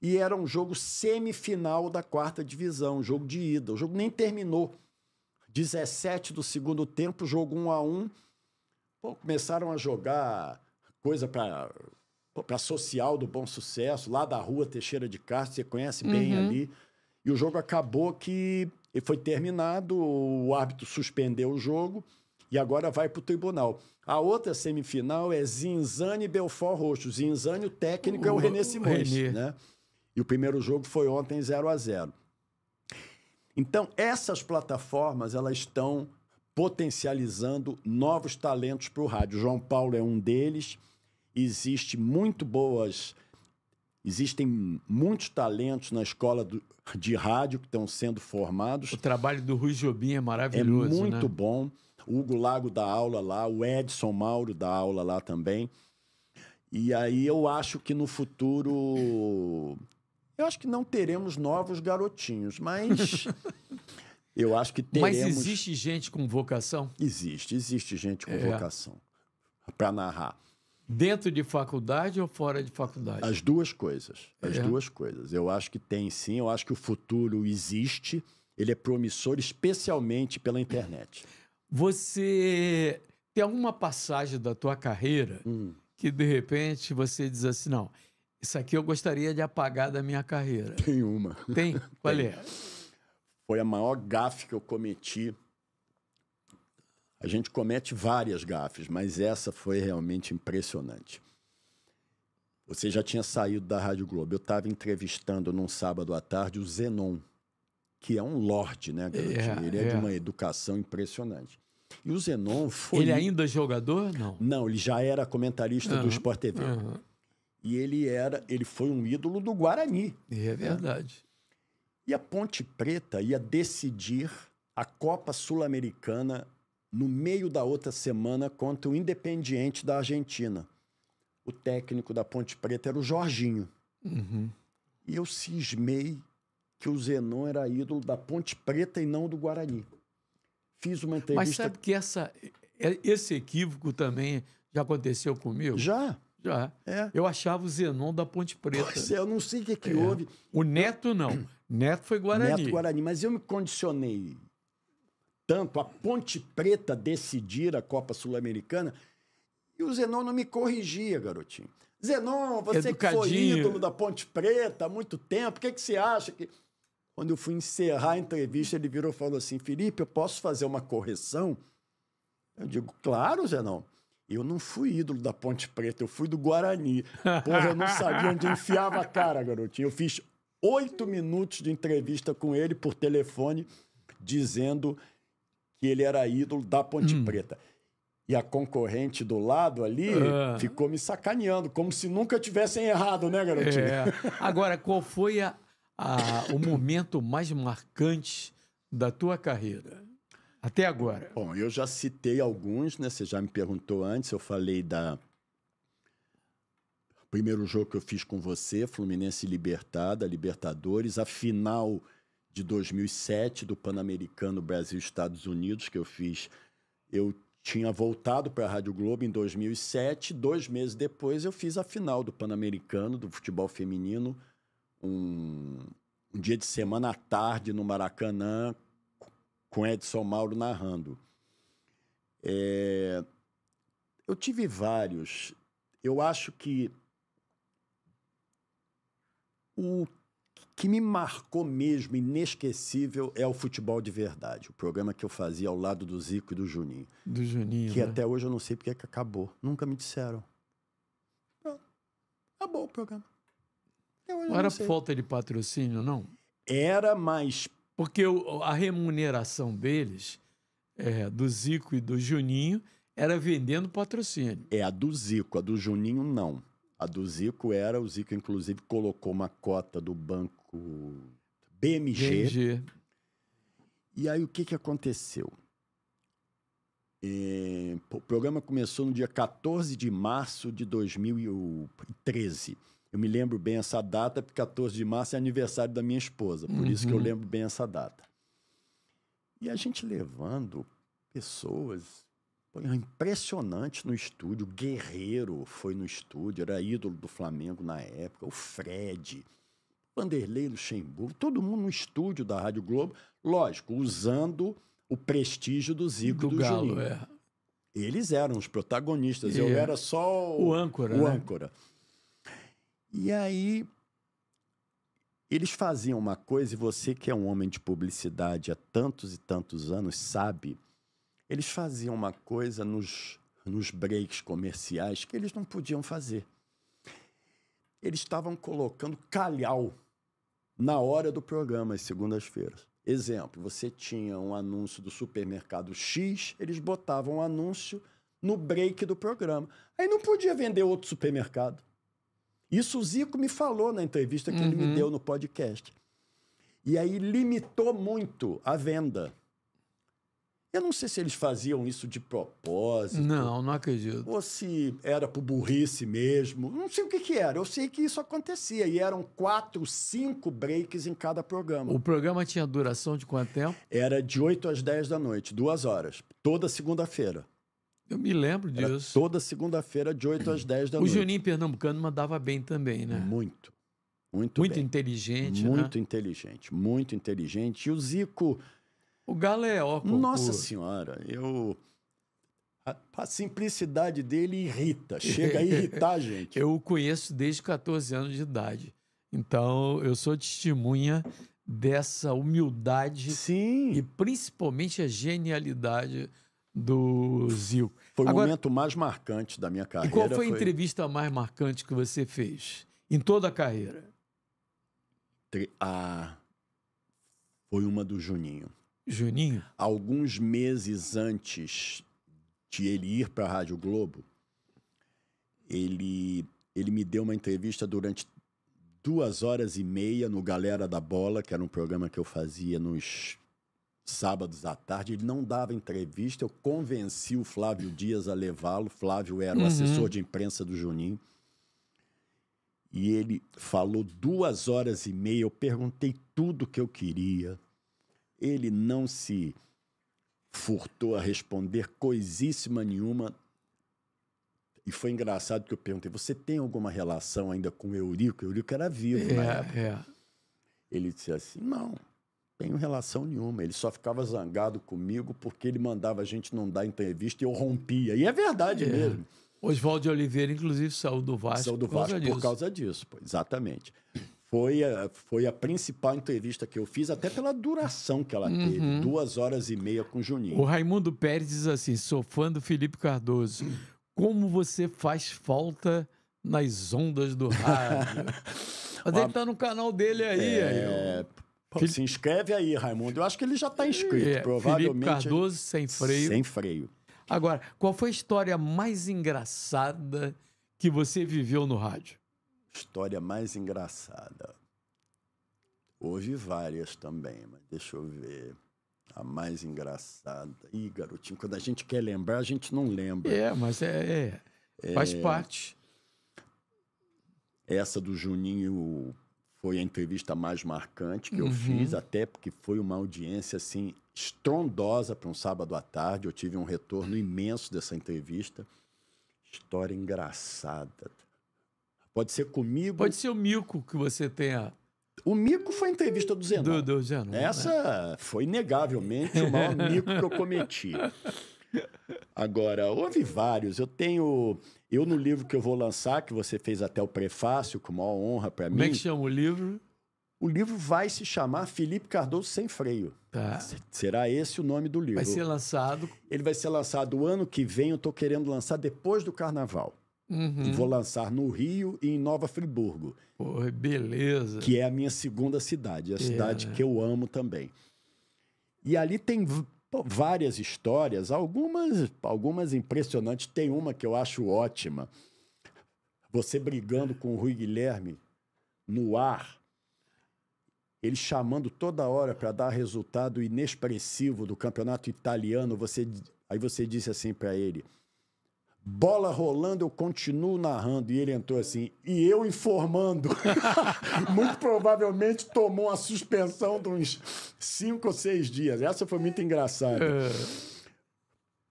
E era um jogo semifinal da quarta divisão, jogo de ida. O jogo nem terminou. 17 do segundo tempo, jogo 1 a 1. Pô, começaram a jogar coisa para para social do bom sucesso, lá da rua Teixeira de Castro, você conhece bem uhum. ali. E o jogo acabou que e foi terminado, o árbitro suspendeu o jogo e agora vai para o tribunal. A outra semifinal é Zinzane e Belfort Roxo. Zinzane, o técnico, é o, é o René Simões. René. Né? E o primeiro jogo foi ontem 0 a 0 Então, essas plataformas elas estão potencializando novos talentos para o rádio. João Paulo é um deles. Existe muito boas Existem muitos talentos na escola do, de rádio que estão sendo formados. O trabalho do Rui Jobim é maravilhoso. É muito né? bom. O Hugo Lago dá aula lá, o Edson Mauro dá aula lá também. E aí eu acho que no futuro. Eu acho que não teremos novos garotinhos, mas. eu acho que teremos. Mas existe gente com vocação? Existe, existe gente com é. vocação para narrar. Dentro de faculdade ou fora de faculdade? As duas coisas. As é. duas coisas. Eu acho que tem sim, eu acho que o futuro existe, ele é promissor, especialmente pela internet. Você tem alguma passagem da tua carreira hum. que de repente você diz assim, não, isso aqui eu gostaria de apagar da minha carreira. Tem uma. Tem? Qual tem. é? Foi a maior gafe que eu cometi a gente comete várias gafes, mas essa foi realmente impressionante. Você já tinha saído da Rádio Globo. Eu estava entrevistando num sábado à tarde o Zenon, que é um lorde, né, garotinho? É, ele é, é, de uma educação impressionante. E o Zenon foi. Ele ainda é jogador? Não. Não, ele já era comentarista uhum. do Sport TV. Uhum. E ele era, ele foi um ídolo do Guarani. E é verdade. Né? E a Ponte Preta ia decidir a Copa Sul-Americana no meio da outra semana contra o Independiente da Argentina. O técnico da Ponte Preta era o Jorginho. Uhum. E eu cismei que o Zenon era ídolo da Ponte Preta e não do Guarani. Fiz uma entrevista. Mas sabe que essa, é, esse equívoco também já aconteceu comigo? Já. Já. É. Eu achava o Zenon da Ponte Preta. Pois é, eu não sei o que, que é. houve. O Neto não. Neto foi Guarani. Neto Guarani, mas eu me condicionei tanto a Ponte Preta decidir a Copa Sul-Americana. E o Zenon não me corrigia, garotinho. Zenon, você Educadinho. que foi ídolo da Ponte Preta há muito tempo, o que, que você acha que. Quando eu fui encerrar a entrevista, ele virou e falou assim: Felipe, eu posso fazer uma correção? Eu digo, claro, Zenon. Eu não fui ídolo da Ponte Preta, eu fui do Guarani. Porra, eu não sabia onde enfiava a cara, garotinho. Eu fiz oito minutos de entrevista com ele por telefone, dizendo que ele era ídolo da Ponte hum. Preta. E a concorrente do lado ali uh. ficou me sacaneando, como se nunca tivessem errado, né, garotinho? É. Agora, qual foi a, a, o momento mais marcante da tua carreira? Até agora. Bom, eu já citei alguns, né? Você já me perguntou antes, eu falei da. primeiro jogo que eu fiz com você, Fluminense Libertada, Libertadores, a final de 2007 do Pan-Americano Brasil-Estados Unidos que eu fiz. Eu tinha voltado para a Rádio Globo em 2007. Dois meses depois, eu fiz a final do Pan-Americano do futebol feminino, um, um, dia de semana à tarde no Maracanã, com Edson Mauro narrando. É, eu tive vários. Eu acho que o que me marcou mesmo, inesquecível, é o Futebol de Verdade, o programa que eu fazia ao lado do Zico e do Juninho. Do Juninho. Que né? até hoje eu não sei porque é que acabou. Nunca me disseram. acabou o programa. Não era não falta de patrocínio, não? Era, mas. Porque a remuneração deles, é, do Zico e do Juninho, era vendendo patrocínio. É, a do Zico, a do Juninho, não. A do Zico era, o Zico inclusive colocou uma cota do banco BMG. BMG. E aí o que, que aconteceu? É, o programa começou no dia 14 de março de 2013. Eu me lembro bem essa data, porque 14 de março é aniversário da minha esposa, por uhum. isso que eu uhum. lembro bem essa data. E a gente levando pessoas Pô, é impressionante no estúdio, Guerreiro foi no estúdio, era ídolo do Flamengo na época, o Fred, Vanderlei Luxemburgo, todo mundo no estúdio da Rádio Globo, lógico, usando o prestígio do Zico do, do Galo, Juninho. É. Eles eram os protagonistas, eu é. era só o, o âncora. O né? âncora. E aí eles faziam uma coisa e você que é um homem de publicidade há tantos e tantos anos sabe eles faziam uma coisa nos, nos breaks comerciais que eles não podiam fazer. Eles estavam colocando calhau na hora do programa, às segundas-feiras. Exemplo, você tinha um anúncio do supermercado X, eles botavam o um anúncio no break do programa. Aí não podia vender outro supermercado. Isso o Zico me falou na entrevista que uhum. ele me uhum. deu no podcast. E aí limitou muito a venda. Eu não sei se eles faziam isso de propósito. Não, não acredito. Ou se era por burrice mesmo. Não sei o que, que era. Eu sei que isso acontecia. E eram quatro, cinco breaks em cada programa. O programa tinha duração de quanto tempo? Era de 8 às 10 da noite, duas horas. Toda segunda-feira. Eu me lembro era disso. Toda segunda-feira, de 8 às 10 da o noite. O Juninho Pernambucano mandava bem também, né? Muito. Muito, muito bem. inteligente. Né? Muito né? inteligente, muito inteligente. E o Zico o Galo é óculos. Nossa Senhora, eu. A, a, simplicidade dele irrita, chega a irritar a gente. eu o conheço desde 14 anos de idade. Então, eu sou testemunha dessa humildade Sim. e principalmente a genialidade do Zil. Foi Agora, o momento mais marcante da minha carreira. E qual foi a entrevista mais marcante que você fez em toda a carreira? A... Ah, foi uma do Juninho. Juninho? Alguns meses antes de ele ir para a Rádio Globo, ele, ele me deu uma entrevista durante duas horas e meia no Galera da Bola, que era um programa que eu fazia nos sábados à tarde. Ele não dava entrevista, eu convenci o Flávio Dias a levá-lo. Flávio era o uhum. assessor de imprensa do Juninho. E ele falou duas horas e meia. Eu perguntei tudo que eu queria ele não se furtou a responder coisíssima nenhuma. E foi engraçado que eu perguntei: você tem alguma relação ainda com Eurico? Eurico era vivo né? É. Ele disse assim: não, tenho relação nenhuma. Ele só ficava zangado comigo porque ele mandava a gente não dar entrevista e eu rompia. E é verdade é. mesmo. Oswaldo Oliveira, inclusive, saiu do Vasco. Saiu do por Vasco causa por causa disso, exatamente foi a, foi a principal entrevista que eu fiz, até pela duração que ela teve. Uhum. Duas horas e meia com o Juninho. O Raimundo Pérez diz assim: sou fã do Felipe Cardoso. Como você faz falta nas ondas do rádio? Mas ele tá no canal dele aí. É, aí, Pô, Se inscreve aí, Raimundo. Eu acho que ele já está é, inscrito, é, provavelmente. Felipe Cardoso, sem freio. Sem freio. Agora, qual foi a história mais engraçada que você viveu no rádio? História mais engraçada. Houve várias também, mas deixa eu ver. A mais engraçada. Ih, garotinho, quando a gente quer lembrar, a gente não lembra. É, mas é. é. é. Faz parte. Essa do Juninho foi a entrevista mais marcante que uhum. eu fiz, até porque foi uma audiência assim estrondosa para um sábado à tarde. Eu tive um retorno imenso dessa entrevista. História engraçada. Pode ser comigo. Pode ser o mico que você tenha. O mico foi a entrevista do Zenon. Do, do Zenon né? Essa né? foi negavelmente o maior mico que eu cometi. Agora, houve vários. Eu tenho. Eu, no livro que eu vou lançar, que você fez até o prefácio, com maior honra para mim. Como é que chama o livro? O livro vai se chamar Felipe Cardoso Sem Freio. Tá. Será esse o nome do livro. Vai ser lançado. Ele vai ser lançado o ano que vem, eu estou querendo lançar depois do carnaval. Uhum. Vou lançar no Rio e em Nova Friburgo. beleza. Que é a minha segunda cidade, a é. cidade que eu amo também. E ali tem várias histórias, algumas, algumas impressionantes. Tem uma que eu acho ótima. Você brigando com o Rui Guilherme no ar, ele chamando toda hora para dar resultado inexpressivo do campeonato italiano. Você, aí você disse assim para ele: Bola rolando, eu continuo narrando. E ele entrou assim, e eu informando. muito provavelmente tomou uma suspensão de uns cinco ou seis dias. Essa foi muito engraçada. É.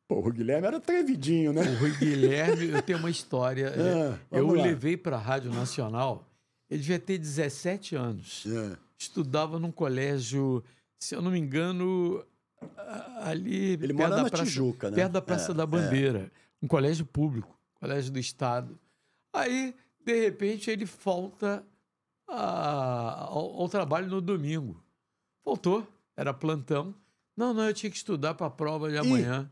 Pô, o Guilherme era trevidinho, né? O Guilherme, eu tenho uma história. É, eu o levei para a Rádio Nacional, ele devia ter 17 anos. É. Estudava num colégio, se eu não me engano, ali. Ele mora na Praça, Tijuca, né? Perto da Praça é, da Bandeira. É um colégio público, colégio do Estado. Aí, de repente, ele falta a, ah, ao, ao, trabalho no domingo. Faltou, era plantão. Não, não, eu tinha que estudar para a prova de amanhã.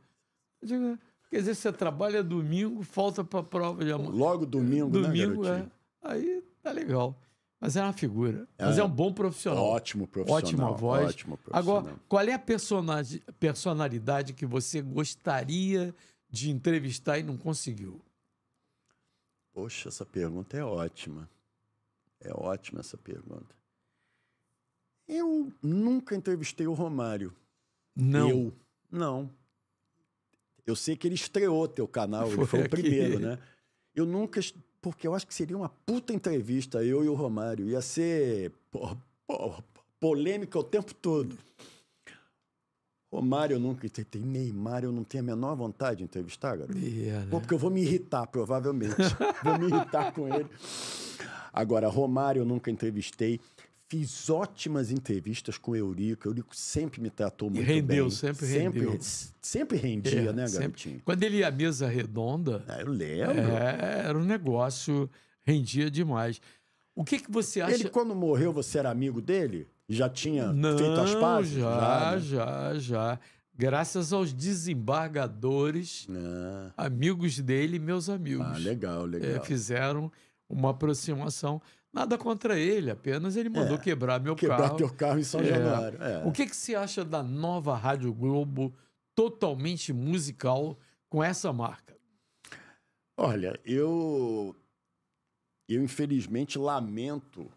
Digo, quer dizer, você trabalha domingo, falta para a prova de amanhã. Logo domingo, né, domingo, né, é. Aí tá legal. Mas é uma figura. É, mas é um bom profissional. Ótimo profissional. Ótima voz. Ótimo profissional. Agora, qual é a personalidade que você gostaria de entrevistar e não conseguiu? Poxa, essa pergunta é ótima. É ótima essa pergunta. Eu nunca entrevistei o Romário. Não. Eu, não. Eu sei que ele estreou teu canal, foi ele foi aqui. o primeiro, né? Eu nunca. Porque eu acho que seria uma puta entrevista, eu e o Romário. Ia ser po, po, polêmica o tempo todo. Romário eu nunca entrevistei. Neymar eu não tenho a menor vontade de entrevistar, garoto. Yeah, né? Porque eu vou me irritar, provavelmente. vou me irritar com ele. Agora, Romário eu nunca entrevistei. Fiz ótimas entrevistas com o Eurico. Eurico sempre me tratou muito bem, rendeu, bem. Sempre, sempre rendeu, sempre rendia, yeah, é, né, sempre. garotinho? Quando ele ia à mesa redonda... Ah, eu lembro. É, era um negócio... Rendia demais. O que, que você acha... Ele, quando morreu, você era amigo dele? Já tinha Não, feito as pazes? Já, já, né? já, já. Graças aos desembargadores, ah. amigos dele e meus amigos. Ah, legal, é, legal. É, fizeram uma aproximação. Nada contra ele, apenas ele mandou é, quebrar meu quebrar carro. Quebrar teu carro em São é. Januário. É. O que, que você acha da nova Rádio Globo, totalmente musical, com essa marca? Olha, eu. Eu infelizmente lamento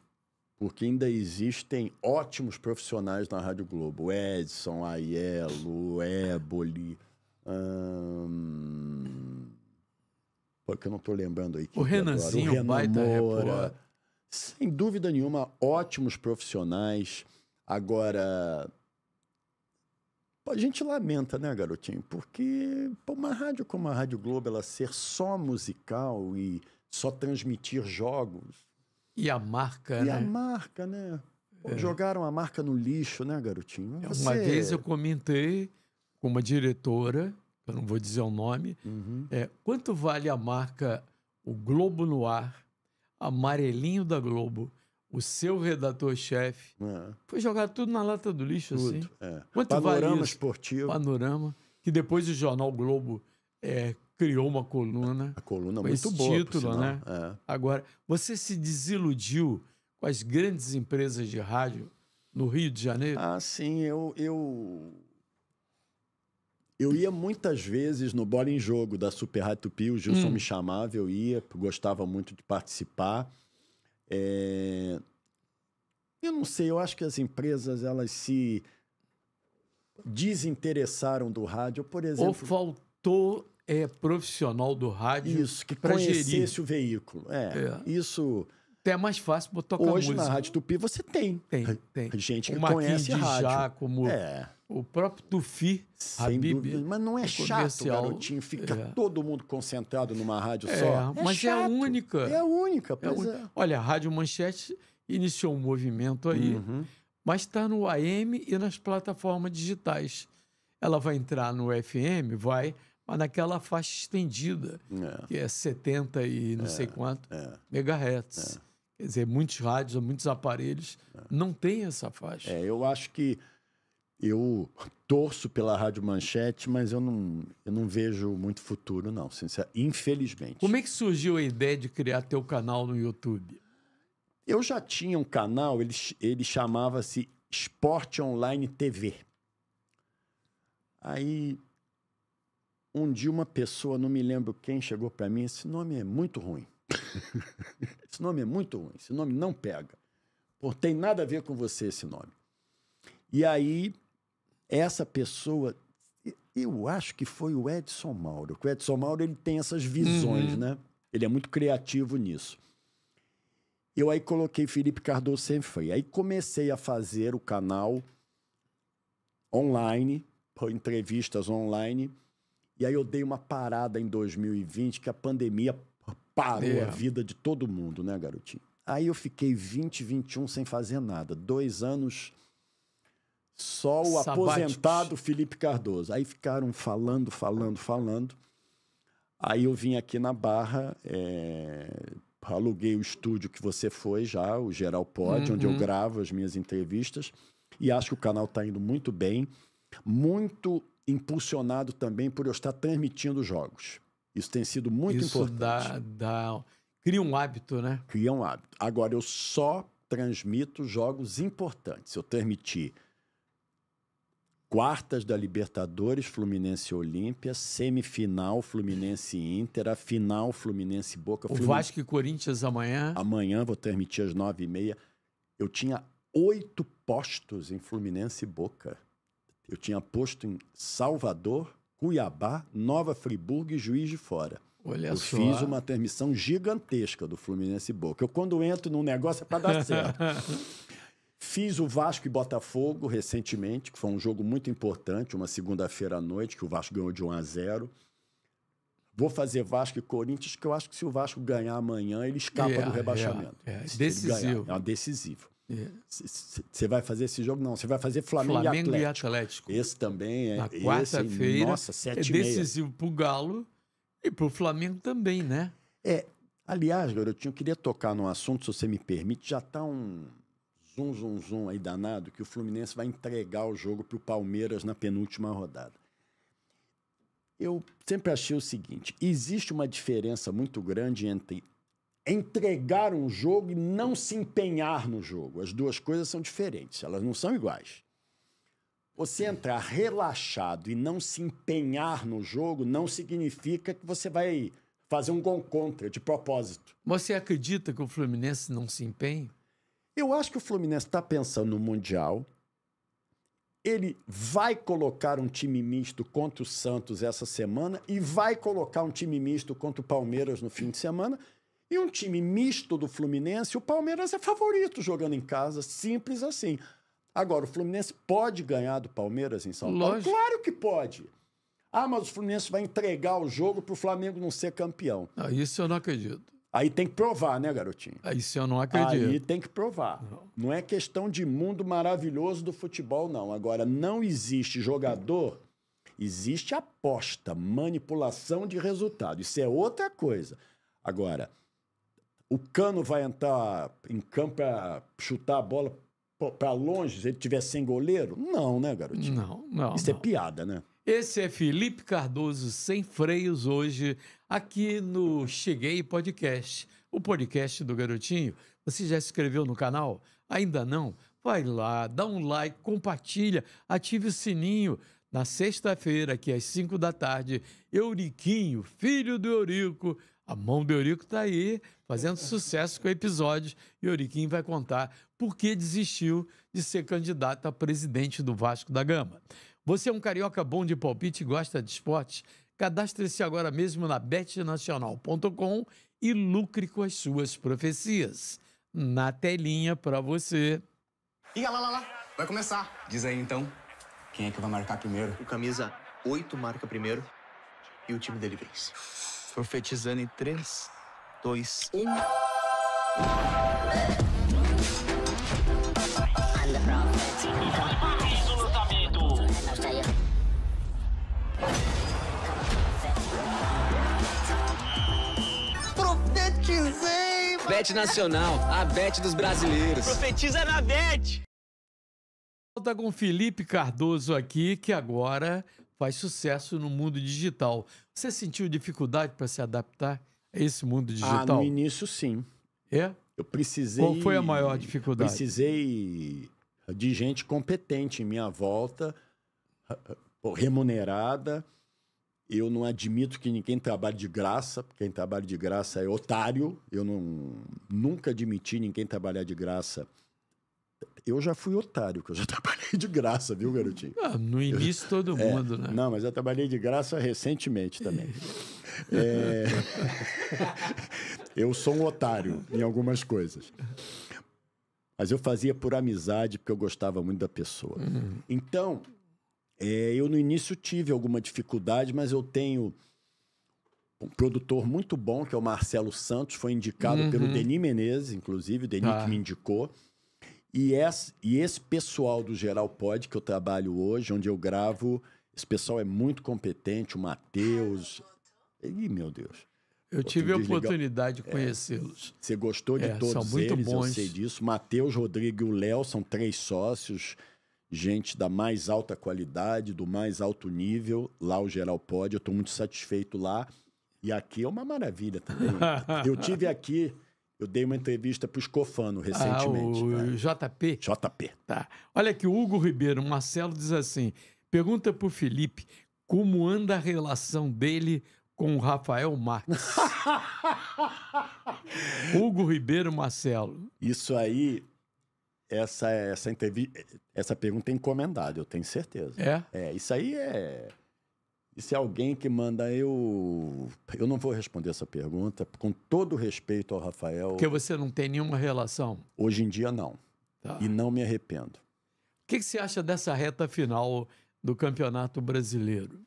porque ainda existem ótimos profissionais na Rádio Globo. Edson, Aiello, Éboli. Hum... Porque eu não estou lembrando aí. O é Renanzinho, o Renan. Moura. sem dúvida nenhuma, ótimos profissionais. Agora, a gente lamenta, né, garotinho? Porque uma rádio como a Rádio Globo, ela ser só musical e só transmitir jogos, e a marca, e né? E a marca, né? é. Jogaram a marca no lixo, né, garotinho? É, Você... Uma vez eu comentei com uma diretora, eu não vou dizer o nome, uhum. é, quanto vale a marca O Globo no Ar, Amarelinho da Globo, o seu redator-chefe. É. Foi jogar tudo na lata do lixo, tudo, assim. É. Quanto Panorama vale esportivo. Panorama. Que depois o jornal Globo é, criou uma coluna. A coluna com muito esse boa. título, né? É. Agora, você se desiludiu com as grandes empresas de rádio no Rio de Janeiro? Ah, sim, eu. eu... Eu ia muitas vezes no Bola em Jogo da Super Rádio Tupi, o Gilson hum. me chamava, eu ia, gostava muito de participar. É... Eu não sei, eu acho que as empresas elas se desinteressaram do rádio, por exemplo. Ou faltou é profissional do rádio. Isso, que conhecesse o veículo. É, é. Isso. É mais fácil botar tocar Hoje, música. na Rádio Tupi, você tem. Tem, tem. Gente que o conhece de rádio. como é. O próprio Tufi, Sem Habib, dúvida. Mas não é chato, garotinho, fica é. todo mundo concentrado numa rádio é, só. É mas é chato. é a única. É a única, pois é. Olha, a Rádio Manchete iniciou um movimento aí, uhum. mas está no AM e nas plataformas digitais. Ela vai entrar no FM, vai mas naquela faixa estendida, é. que é 70 e não é. sei quanto é. megahertz. É. Quer dizer, muitos rádios, muitos aparelhos é. não têm essa faixa. É, eu acho que eu torço pela Rádio Manchete, mas eu não, eu não vejo muito futuro, não, infelizmente. Como é que surgiu a ideia de criar teu canal no YouTube? Eu já tinha um canal, ele, ele chamava-se Esporte Online TV. Aí um dia uma pessoa, não me lembro quem, chegou para mim, esse nome é muito ruim. esse nome é muito ruim, esse nome não pega. Pô, tem nada a ver com você esse nome. E aí, essa pessoa, eu acho que foi o Edson Mauro. O Edson Mauro, ele tem essas visões, uhum. né? Ele é muito criativo nisso. Eu aí coloquei Felipe Cardoso sempre foi. Aí comecei a fazer o canal online, entrevistas online, e aí eu dei uma parada em 2020, que a pandemia parou é. a vida de todo mundo, né, garotinho? Aí eu fiquei 20, 21 sem fazer nada. Dois anos só o Sabáticos. aposentado Felipe Cardoso. Aí ficaram falando, falando, falando. Aí eu vim aqui na Barra, é... aluguei o estúdio que você foi já, o Geral Pod, uhum. onde eu uhum. gravo as minhas entrevistas. E acho que o canal está indo muito bem. Muito impulsionado também por eu estar transmitindo jogos. Isso tem sido muito Isso importante. Dá, dá, cria um hábito, né? Cria um hábito. Agora, eu só transmito jogos importantes. Eu transmiti quartas da Libertadores, Fluminense e Olímpia, semifinal Fluminense e Inter, a final Fluminense e Boca. O Vasco e Corinthians amanhã? Amanhã vou transmitir às nove e meia. Eu tinha oito postos em Fluminense e Boca. Eu tinha posto em Salvador, Cuiabá, Nova Friburgo e Juiz de Fora. Olha eu só. fiz uma transmissão gigantesca do Fluminense Boca. Eu, quando entro num negócio, é para dar certo. fiz o Vasco e Botafogo recentemente, que foi um jogo muito importante, uma segunda-feira à noite, que o Vasco ganhou de 1 a 0. Vou fazer Vasco e Corinthians, que eu acho que se o Vasco ganhar amanhã, ele escapa yeah, é, do é, rebaixamento. Yeah, é, yeah. Decisivo. Ganhar, é decisivo. Você vai fazer esse jogo? Não, você vai fazer Flamengo, Flamengo e, Atlético. e Atlético. Esse também é. Na é quarta-feira. Nossa, sete É decisivo para o Galo e para o Flamengo também, né? É. Aliás, garotinho, eu queria tocar num assunto, se você me permite. Já está um zum, zum, zum aí danado que o Fluminense vai entregar o jogo para o Palmeiras na penúltima rodada. Eu sempre achei o seguinte: existe uma diferença muito grande entre entregar um jogo e não se empenhar no jogo. As duas coisas são diferentes, elas não são iguais. Você entrar relaxado e não se empenhar no jogo não significa que você vai fazer um gol contra de propósito. Você acredita que o Fluminense não se empenha? Eu acho que o Fluminense está pensando no Mundial. Ele vai colocar um time misto contra o Santos essa semana e vai colocar um time misto contra o Palmeiras no fim de semana e um time misto do Fluminense, o Palmeiras é favorito jogando em casa, simples assim. Agora, o Fluminense pode ganhar do Palmeiras em São Lógico. Paulo? Claro que pode. Ah, mas o Fluminense vai entregar o jogo para o Flamengo não ser campeão. Ah, isso eu não acredito. Aí tem que provar, né, garotinho? Aí ah, isso eu não acredito. Aí tem que provar. Não. não é questão de mundo maravilhoso do futebol, não. Agora, não existe jogador, existe aposta, manipulação de resultado. Isso é outra coisa. Agora, o Cano vai entrar em campo para chutar a bola para longe se ele tiver sem goleiro? Não, né, garotinho? Não, não. Isso é não. é piada, né? Esse é Felipe Cardoso sem freios hoje aqui no Cheguei Podcast, o podcast do Garotinho. Você já se inscreveu no canal? Ainda não? Vai lá, dá um like, compartilha, ative o sininho. Na sexta-feira, aqui às 5 da tarde, Euriquinho, filho do Eurico, a mão do Eurico está aí, fazendo sucesso com episódios. E Euriquim vai contar por que desistiu de ser candidato a presidente do Vasco da Gama. Você é um carioca bom de palpite e gosta de esporte? Cadastre-se agora mesmo na betnacional.com e lucre com as suas profecias. Na telinha para você. Ih, lá, lá, lá. Vai começar. Diz aí, então, quem é que vai marcar primeiro? O camisa 8 marca primeiro e o time dele vence. Profetizando em 3, 2, 1. Profetizei! Bet Nacional, a Bet dos brasileiros. Profetiza na Bet! Volta com Felipe Cardoso aqui, que agora faz sucesso no mundo digital. Você sentiu dificuldade para se adaptar a esse mundo ah, digital? Ah, no início, sim. É? Eu precisei. Qual foi a maior dificuldade? Precisei de gente competente em minha volta, ah, ah, remunerada. Eu não admito que ninguém trabalhe de graça, porque quem trabalha de graça é otário. Eu não, nunca admiti ninguém trabalhar de graça eu já fui otário, que eu já trabalhei de graça, viu, garotinho? Ah, no início todo é, mundo, né? Não, mas eu trabalhei de graça recentemente também. é, eu sou um otário em algumas coisas. Mas eu fazia por amizade, porque eu gostava muito da pessoa. Uhum. Então, é, eu no início tive alguma dificuldade, mas eu tenho um produtor muito bom, que é o Marcelo Santos, foi indicado uhum. pelo Denis Menezes, inclusive, o Denis ah. Tá. que me indicou. E esse, e esse pessoal do Geral Pode que eu trabalho hoje, onde eu gravo, esse pessoal é muito competente, o Matheus. Ih, meu Deus. Eu tive a oportunidade de é. conhecê-los. você gostou de é, todos são muito eles, bons. eu sei disso. Matheus, Rodrigo e o Léo são três sócios, gente da mais alta qualidade, do mais alto nível. Lá o Geral Pode, eu estou muito satisfeito lá. E aqui é uma maravilha também. eu tive aqui eu dei uma entrevista para ah, o Escofano recentemente. Ah, o JP? JP. Tá. Olha aqui, o Hugo Ribeiro, Marcelo diz assim: pergunta para o Felipe como anda a relação dele com o Rafael Marques. Hugo Ribeiro Marcelo. Isso aí, essa, essa, entrevista, essa pergunta é encomendada, eu tenho certeza. É? É, isso aí é. E se alguém que manda eu. Eu não vou responder essa pergunta, com todo respeito ao Rafael. Porque você não tem nenhuma relação? Hoje em dia, não. Tá. E não me arrependo. O que, que, você acha dessa reta final do Campeonato Brasileiro?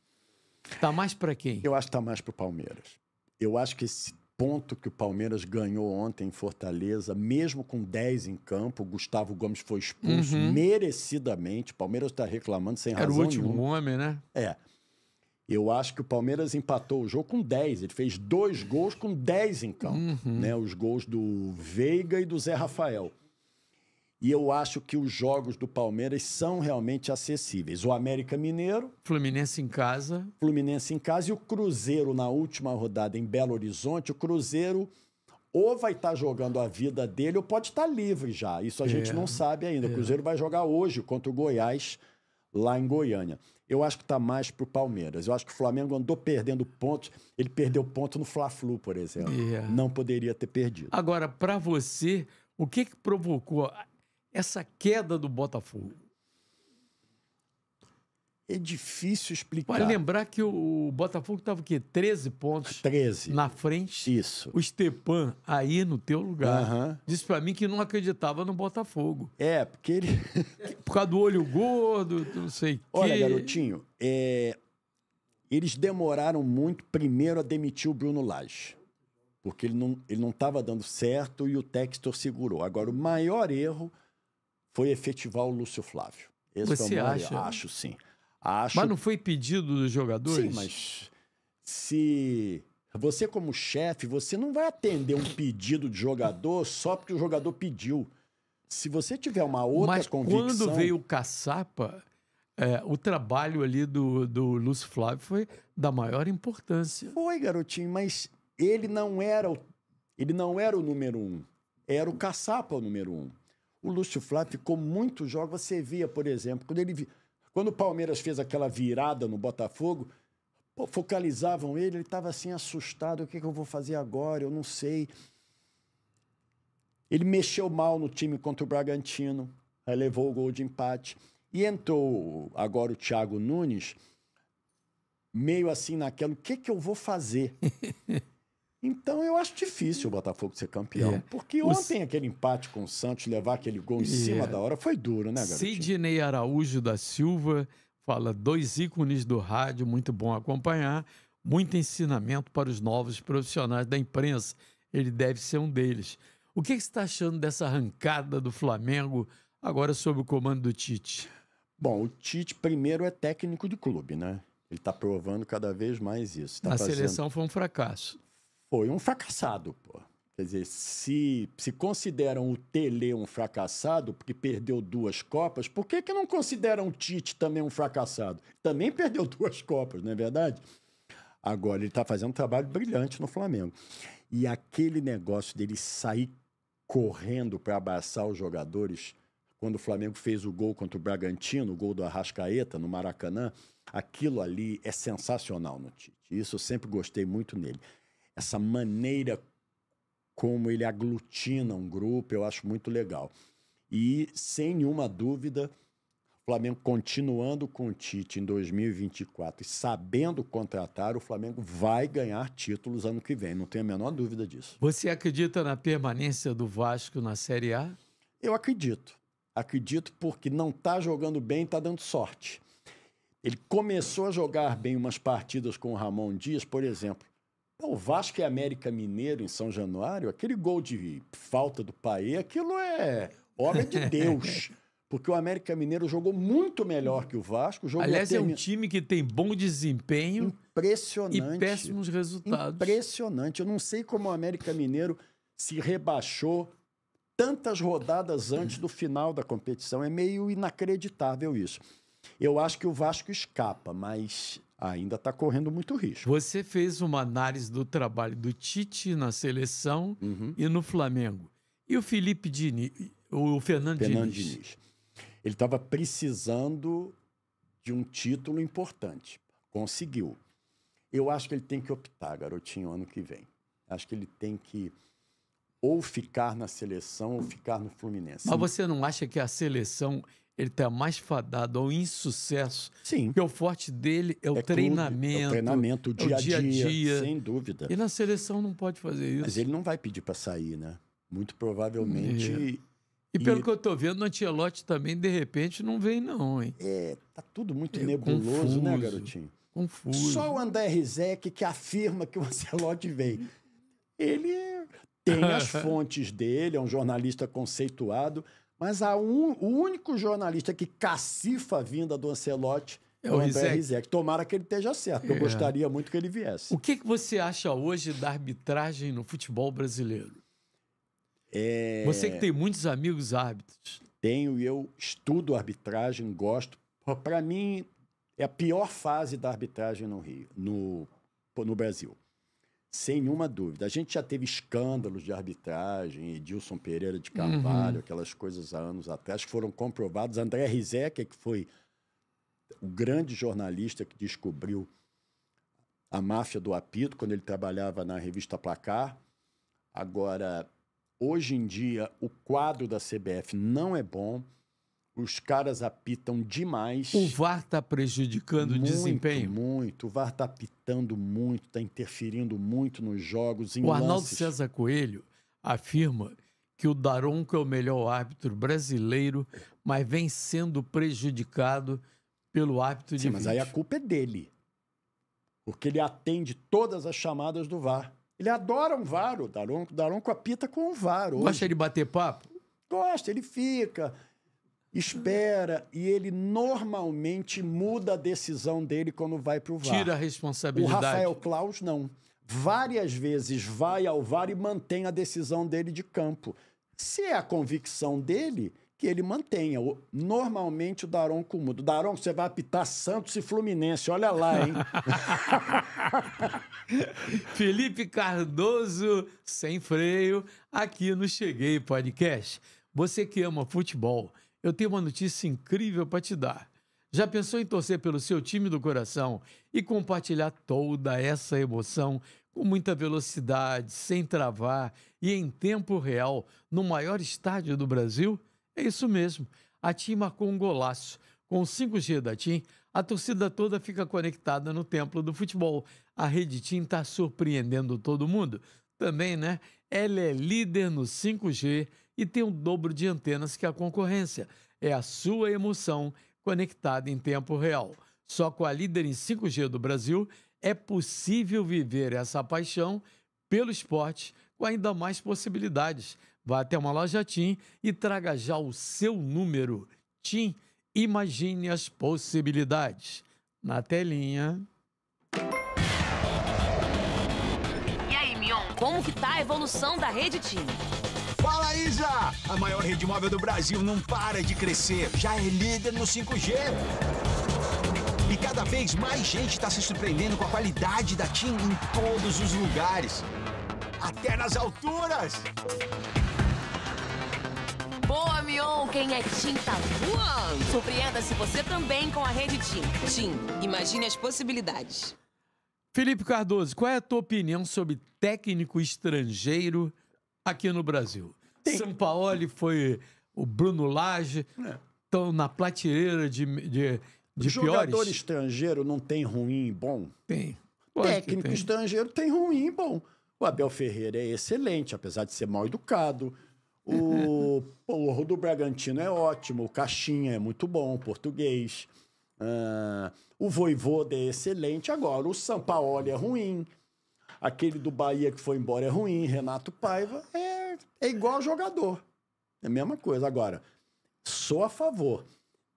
Tá mais para quem? Eu acho que tá mais para o Palmeiras. Eu acho que esse ponto que o Palmeiras ganhou ontem em Fortaleza, mesmo com 10 em campo, o Gustavo Gomes foi expulso uhum. merecidamente. O Palmeiras está reclamando sem Era razão. Era o último nenhuma. homem, né? É. Eu acho que o Palmeiras empatou o jogo com 10. Ele fez dois gols com 10 em campo. Uhum. Né? Os gols do Veiga e do Zé Rafael. E eu acho que os jogos do Palmeiras são realmente acessíveis. O América Mineiro. Fluminense em casa. Fluminense em casa. E o Cruzeiro, na última rodada em Belo Horizonte, o Cruzeiro ou vai estar tá jogando a vida dele ou pode estar tá livre já. Isso a é. gente não sabe ainda. É. O Cruzeiro vai jogar hoje contra o Goiás, lá em Goiânia eu acho que está mais para o Palmeiras. Eu acho que o Flamengo andou perdendo pontos. Ele perdeu ponto no Fla-Flu, por exemplo. Yeah. É. Não poderia ter perdido. Agora, para você, o que, que provocou essa queda do Botafogo? É difícil explicar. Vale lembrar que o Botafogo estava o quê? 13 pontos. 13. Na frente. Isso. O Stepan aí no teu lugar uhum. disse para mim que não acreditava no Botafogo. É, porque ele. Por causa do olho gordo, não sei o quê. Olha, garotinho, é... eles demoraram muito primeiro a demitir o Bruno Lage. Porque ele não estava ele não dando certo e o Textor segurou. Agora, o maior erro foi efetivar o Lúcio Flávio. Esse Você é o maior, acha? Acho sim. Acho... Mas não foi pedido dos jogadores? Sim, mas se você, como chefe, você não vai atender um pedido de jogador só porque o jogador pediu. Se você tiver uma outra mas convicção... quando veio o Caçapa, é, o trabalho ali do, do Lúcio Flávio foi da maior importância. Foi, garotinho, mas ele não era o, ele não era o número um. Era o Caçapa o número um. O Lúcio Flávio ficou muito jogos. Você via, por exemplo, quando ele... Via, quando o Palmeiras fez aquela virada no Botafogo, pô, focalizavam ele, ele estava assim assustado: o que, que eu vou fazer agora? Eu não sei. Ele mexeu mal no time contra o Bragantino, aí levou o gol de empate. E entrou agora o Thiago Nunes, meio assim naquela: o que, que eu vou fazer? Então eu acho difícil o Botafogo ser campeão. É. Porque ontem o... aquele empate com o Santos, levar aquele gol em cima é. da hora, foi duro, né, garoto? Sidney Araújo da Silva fala: dois ícones do rádio, muito bom acompanhar, muito ensinamento para os novos profissionais da imprensa. Ele deve ser um deles. O que, que você está achando dessa arrancada do Flamengo agora sob o comando do Tite? Bom, o Tite primeiro é técnico de clube, né? Ele está provando cada vez mais isso. Tá a fazendo... seleção foi um fracasso foi um fracassado, pô. Quer dizer, se, se consideram o Tele um fracassado, porque perdeu duas Copas, por que, que não consideram o Tite também um fracassado? Também perdeu duas Copas, não é verdade? Agora, ele está fazendo um trabalho brilhante no Flamengo. E aquele negócio dele sair correndo para abraçar os jogadores, quando o Flamengo fez o gol contra o Bragantino, o gol do Arrascaeta no Maracanã, aquilo ali é sensacional no Tite. Isso eu sempre gostei muito nele essa maneira como ele aglutina um grupo, eu acho muito legal. E, sem nenhuma dúvida, o Flamengo continuando com o Tite em 2024 e sabendo contratar, o Flamengo vai ganhar títulos ano que vem, não tenho a menor dúvida disso. Você acredita na permanência do Vasco na Série A? Eu acredito. Acredito porque não está jogando bem, está dando sorte. Ele começou a jogar bem umas partidas com o Ramon Dias, por exemplo. O Vasco e América Mineiro em São Januário, aquele gol de falta do Paê, aquilo é obra de Deus. porque o América Mineiro jogou muito melhor que o Vasco. Jogou Aliás, é um time que tem bom desempenho. Impressionante. E péssimos resultados. Impressionante. Eu não sei como o América Mineiro se rebaixou tantas rodadas antes do final da competição. É meio inacreditável isso. Eu acho que o Vasco escapa, mas ainda está correndo muito risco. Você fez uma análise do trabalho do Tite na seleção uhum. e no Flamengo. E o Felipe Dini, o Fernando, Fernando Diniz. Diniz. Ele estava precisando de um título importante. Conseguiu. Eu acho que ele tem que optar, garotinho, ano que vem. Acho que ele tem que ou ficar na seleção ou ficar no Fluminense. Mas você não acha que a seleção ele está mais fadado ao insucesso. Sim. Porque o forte dele é o é treinamento. Clube, é o treinamento, o é dia, a dia, dia, Sem dúvida. E na seleção não pode fazer isso. Mas ele não vai pedir para sair, né? Muito provavelmente. É. E pelo e... que eu estou vendo, o Antelote também, de repente, não vem, não, hein? É, tá tudo muito é, nebuloso, né, confuso, né, garotinho? Confuso. Só o André Rizek que afirma que o Ancelotti vem. Ele tem as fontes dele, é um jornalista conceituado, mas um, o único jornalista que cacifa a vinda do Ancelotti é, é o André Rizek. Tomara que ele esteja certo. É. Eu gostaria muito que ele viesse. O que, que você acha hoje da arbitragem no futebol brasileiro? É... Você que tem muitos amigos árbitros. Tenho e eu estudo arbitragem, gosto. Para mim, é a pior fase da arbitragem no Rio, no, no Brasil sem nenhuma dúvida. A gente já teve escândalos de arbitragem, Edilson Pereira de Carvalho, uhum. aquelas coisas há anos atrás que foram comprovados. André Rizek, que foi o grande jornalista que descobriu a máfia do apito quando ele trabalhava na revista Placar. Agora, hoje em dia, o quadro da CBF não é bom. Os caras apitam demais. O VAR está prejudicando muito, o desempenho? Muito, o VAR está apitando muito, está interferindo muito nos jogos. o Arnaldo César Coelho afirma que o Daronco é o melhor árbitro brasileiro, mas vem sendo prejudicado pelo árbitro de Sim, mas aí a culpa é dele. Porque ele atende todas as chamadas do VAR. Ele adora um VAR, o Daronco. O Daronco apita com o VAR. Hoje. Gosta de bater papo? Gosta, ele fica, espera e ele normalmente muda a decisão dele quando vai para o VAR. Tira a responsabilidade. O Rafael Claus não. Várias vezes vai ao VAR e mantém a decisão dele de campo. Se é a convicção dele, que ele mantenha. Normalmente o Daronco muda. Daronco, você vai apitar Santos e Fluminense, olha lá, hein? Felipe Cardoso, sem freio, aqui no Cheguei Podcast. Você que ama futebol eu tenho uma notícia incrível para te dar. Já pensou em torcer pelo seu time do coração e compartilhar toda essa emoção com muita velocidade, sem travar e em tempo real no maior estádio do Brasil? É isso mesmo. A TIM marcou um golaço. Com o 5G da TIM, a torcida toda fica conectada no templo do futebol. A rede TIM está surpreendendo todo mundo. Também, né? Ela é líder no 5G e tem o dobro de antenas que a concorrência. É a sua emoção conectada em tempo real. Só com a líder em 5G do Brasil é possível viver essa paixão pelo esporte com ainda mais possibilidades. Vá até uma loja TIM e traga já o seu número. TIM, imagine as possibilidades. Na telinha. E aí, Mion, como que tá a evolução da rede TIM? Isa! A maior rede móvel do Brasil não para de crescer, já é líder no 5G. E cada vez mais gente está se surpreendendo com a qualidade da TIM em todos os lugares. Até nas alturas! Boa, Mion! Quem é Tim tá voando! Surpreenda-se você também com a rede Tim. Tim, imagine as possibilidades. Felipe Cardoso, qual é a tua opinião sobre técnico estrangeiro aqui no Brasil? Sampaoli foi o Bruno Lage. Estão é. na prateleira de, de, de Jogador estrangeiro não tem ruim e bom? Tem. Pode Técnico tem. estrangeiro tem ruim e bom. O Abel Ferreira é excelente, apesar de ser mal educado. O Porro do Bragantino é ótimo, o Caixinha é muito bom, português. Uh, o Voivoda é excelente. Agora, o Sampaoli é ruim, Aquele do Bahia que foi embora é ruim, Renato Paiva, é, é igual jogador. É a mesma coisa. Agora, sou a favor.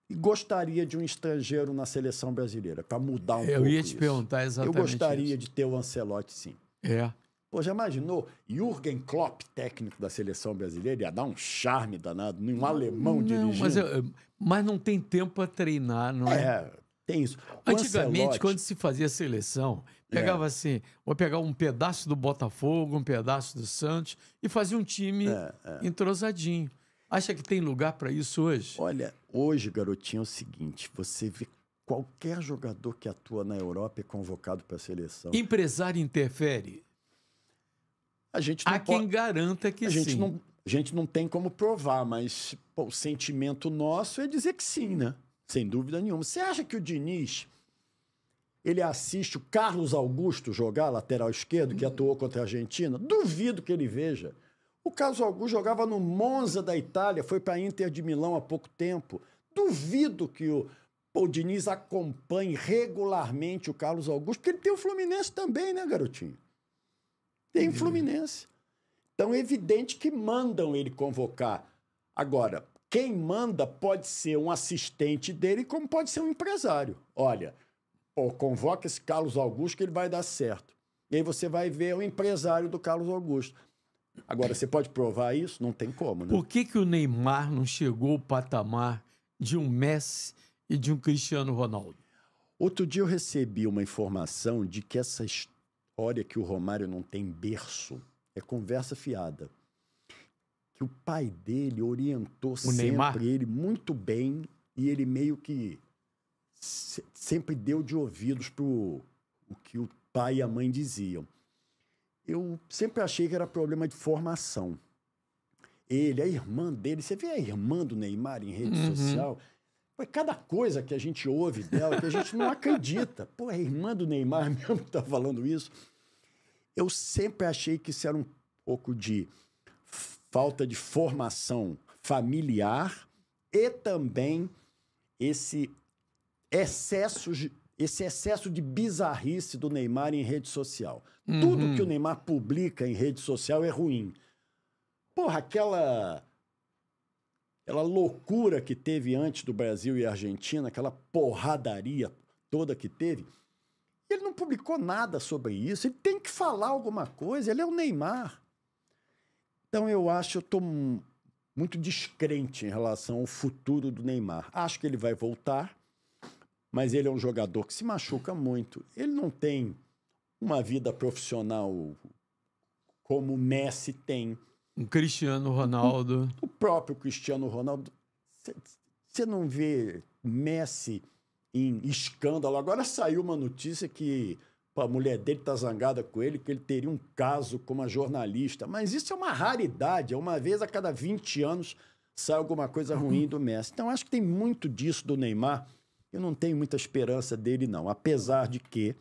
E gostaria de um estrangeiro na seleção brasileira, para mudar um Eu pouco. Eu ia te isso. perguntar exatamente. Eu gostaria isso. de ter o Ancelotti, sim. É. Pô, já imaginou? Jürgen Klopp, técnico da seleção brasileira, ia dar um charme danado num alemão não, dirigindo. Mas, eu, mas não tem tempo para treinar, não é? é tem isso. O Antigamente, Ancelotti... quando se fazia seleção, pegava é. assim, vou pegar um pedaço do Botafogo, um pedaço do Santos e fazia um time é, é. entrosadinho. Acha que tem lugar para isso hoje? Olha, hoje, garotinho, é o seguinte: você vê qualquer jogador que atua na Europa é convocado para a seleção. Empresário interfere? A gente não Há pode... quem garanta que a sim. Gente não, a gente não tem como provar, mas pô, o sentimento nosso é dizer que sim, né? Sem dúvida nenhuma. Você acha que o Diniz ele assiste o Carlos Augusto jogar lateral esquerdo, que atuou contra a Argentina? Duvido que ele veja. O Carlos Augusto jogava no Monza da Itália, foi para a Inter de Milão há pouco tempo. Duvido que o, o Diniz acompanhe regularmente o Carlos Augusto, porque ele tem o Fluminense também, né, garotinho? Tem Fluminense. Então é evidente que mandam ele convocar. Agora, quem manda pode ser um assistente dele, como pode ser um empresário. Olha, pô, convoca esse Carlos Augusto que ele vai dar certo. E aí você vai ver o empresário do Carlos Augusto. Agora, você pode provar isso? Não tem como, né? Por que, que o Neymar não chegou ao patamar de um Messi e de um Cristiano Ronaldo? Outro dia eu recebi uma informação de que essa história que o Romário não tem berço é conversa fiada que o pai dele orientou o sempre Neymar. ele muito bem e ele meio que se, sempre deu de ouvidos pro o que o pai e a mãe diziam. Eu sempre achei que era problema de formação. Ele, a irmã dele, você vê a irmã do Neymar em rede uhum. social, Foi é cada coisa que a gente ouve dela que a gente não acredita. Pô, é a irmã do Neymar mesmo está falando isso. Eu sempre achei que isso era um pouco de falta de formação familiar e também esse excesso de, esse excesso de bizarrice do Neymar em rede social. Uhum. Tudo que o Neymar publica em rede social é ruim. Porra, aquela aquela loucura que teve antes do Brasil e Argentina, aquela porradaria toda que teve, ele não publicou nada sobre isso. Ele tem que falar alguma coisa. Ele é o Neymar. Então eu acho, eu estou muito descrente em relação ao futuro do Neymar. Acho que ele vai voltar, mas ele é um jogador que se machuca muito. Ele não tem uma vida profissional como o Messi tem. Um Cristiano Ronaldo. O, o próprio Cristiano Ronaldo. Você não vê Messi em escândalo. Agora saiu uma notícia que a mulher dele tá zangada com ele, que ele teria um caso com uma jornalista. Mas isso é uma raridade. É uma vez a cada 20 anos sai alguma coisa ruim do Messi. Então, acho que tem muito disso do Neymar. Eu não tenho muita esperança dele, não. Apesar de que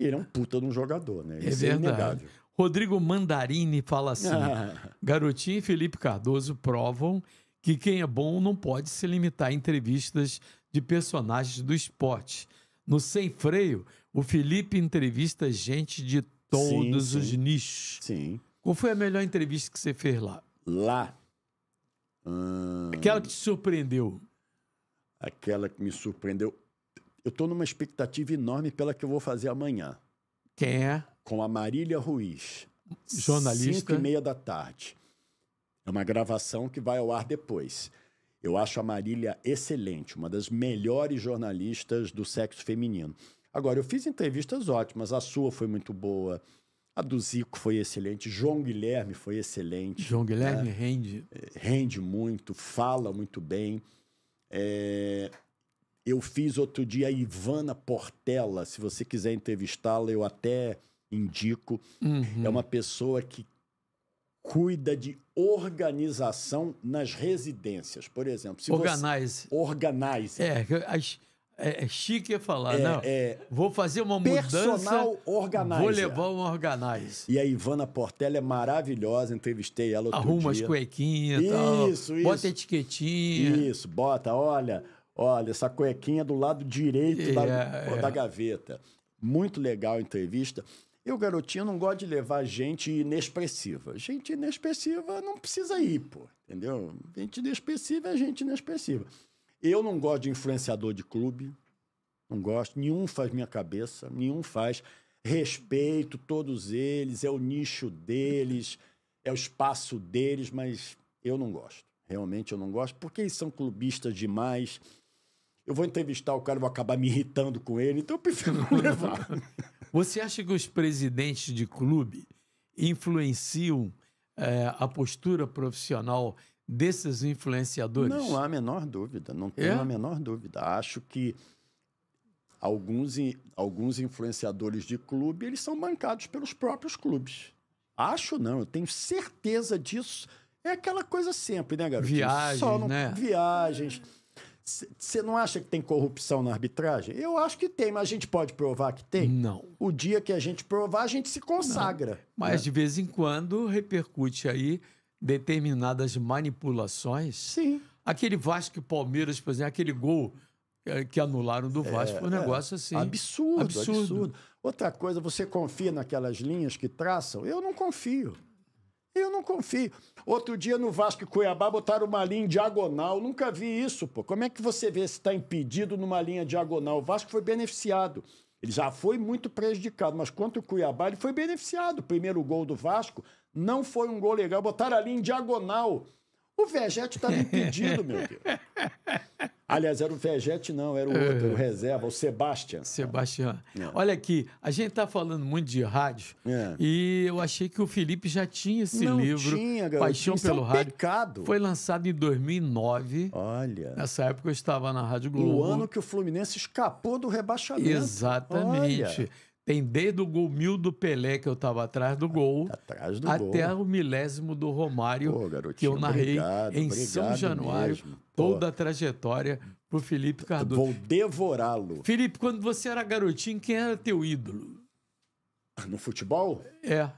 ele é um puta de um jogador, né? É isso é, é inegável. Rodrigo Mandarini fala assim: ah. Garotinho e Felipe Cardoso provam que quem é bom não pode se limitar a entrevistas de personagens do esporte no Sem Freio, o Felipe entrevista gente de todos sim, os sim. nichos. Sim. Qual foi a melhor entrevista que você fez lá? Lá. Hum... Aquela que te surpreendeu. Aquela que me surpreendeu. Eu estou numa expectativa enorme pela que eu vou fazer amanhã. Quem é? Com a Marília Ruiz. Jornalista. Cinco e meia da tarde. É uma gravação que vai ao ar depois. Eu acho a Marília excelente, uma das melhores jornalistas do sexo feminino. Agora, eu fiz entrevistas ótimas, a sua foi muito boa, a do Zico foi excelente, João Guilherme foi excelente. João né? Guilherme né? rende. É, rende muito, fala muito bem. É... Eu fiz outro dia a Ivana Portela, se você quiser entrevistá-la, eu até indico. Uhum. É uma pessoa que cuida de organização nas residências, por exemplo. Se organize. Você, organize. É, as, é, é chique falar, é, não. É, vou fazer uma mudança. Organizer. Vou levar um organize. E a Ivana Portela é maravilhosa, entrevistei ela outro Arruma dia. as cuequinhas e tal. Isso, isso. Bota etiquetinha. Isso, bota, olha, olha, essa cuequinha do lado direito da, é, é. da gaveta. Muito legal a entrevista. Eu, garotinho, não gosto de levar gente inexpressiva. Gente inexpressiva não precisa ir, pô. Entendeu? Gente inexpressiva é gente inexpressiva. Eu não gosto de influenciador de clube. Não gosto. Nenhum faz minha cabeça. Nenhum faz. Respeito todos eles. É o nicho deles. É o espaço deles. Mas eu não gosto. Realmente eu não gosto. Porque eles são clubistas demais. Eu vou entrevistar o cara, e vou acabar me irritando com ele. Então eu prefiro não levar. Você acha que os presidentes de clube influenciam é, a postura profissional desses influenciadores? Não há a menor dúvida, não é? tenho a menor dúvida. Acho que alguns, alguns influenciadores de clube eles são bancados pelos próprios clubes. Acho não, eu tenho certeza disso. É aquela coisa sempre, né, garoto? Viagens, Só né? Viagens. Você não acha que tem corrupção na arbitragem? Eu acho que tem, mas a gente pode provar que tem? Não. O dia que a gente provar, a gente se consagra. Não. Mas né? de vez em quando repercute aí determinadas manipulações. Sim. Aquele Vasco e Palmeiras, por exemplo, aquele gol é, que anularam do Vasco, é, foi um é, negócio assim, é, assim. Absurdo, absurdo, absurdo. Outra coisa, você confia naquelas linhas que traçam? Eu não confio. Eu não confio. Outro dia no Vasco e Cuiabá botaram uma linha em diagonal. Nunca vi isso, pô. Como é que você vê se está impedido numa linha diagonal? O Vasco foi beneficiado. Ele já foi muito prejudicado, mas contra o Cuiabá ele foi beneficiado. O primeiro gol do Vasco não foi um gol legal. Botaram ali em diagonal. O Vegeta tá estava impedido, meu Deus. Aliás, era o Vegete, não, era o é. outro, é. o reserva, o Sebastian. Sebastian. É. Olha aqui, a gente está falando muito de rádio é. e eu achei que o Felipe já tinha esse não livro. Tinha, garoto. Paixão Isso pelo é um Rádio. Pecado. Foi lançado em 2009. Olha. Nessa época eu estava na Rádio Globo. O ano que o Fluminense escapou do rebaixamento. Exatamente. Olha. Tem desde o gol mil do Pelé, que eu estava atrás do ah, gol, tá atrás do até gol. o milésimo do Romário, Pô, que eu narrei obrigado, em obrigado São Januário, mesmo. toda Pô. a trajetória para o Felipe Cardoso. Vou devorá-lo. Felipe, quando você era garotinho, quem era teu ídolo? Ah, no futebol? É.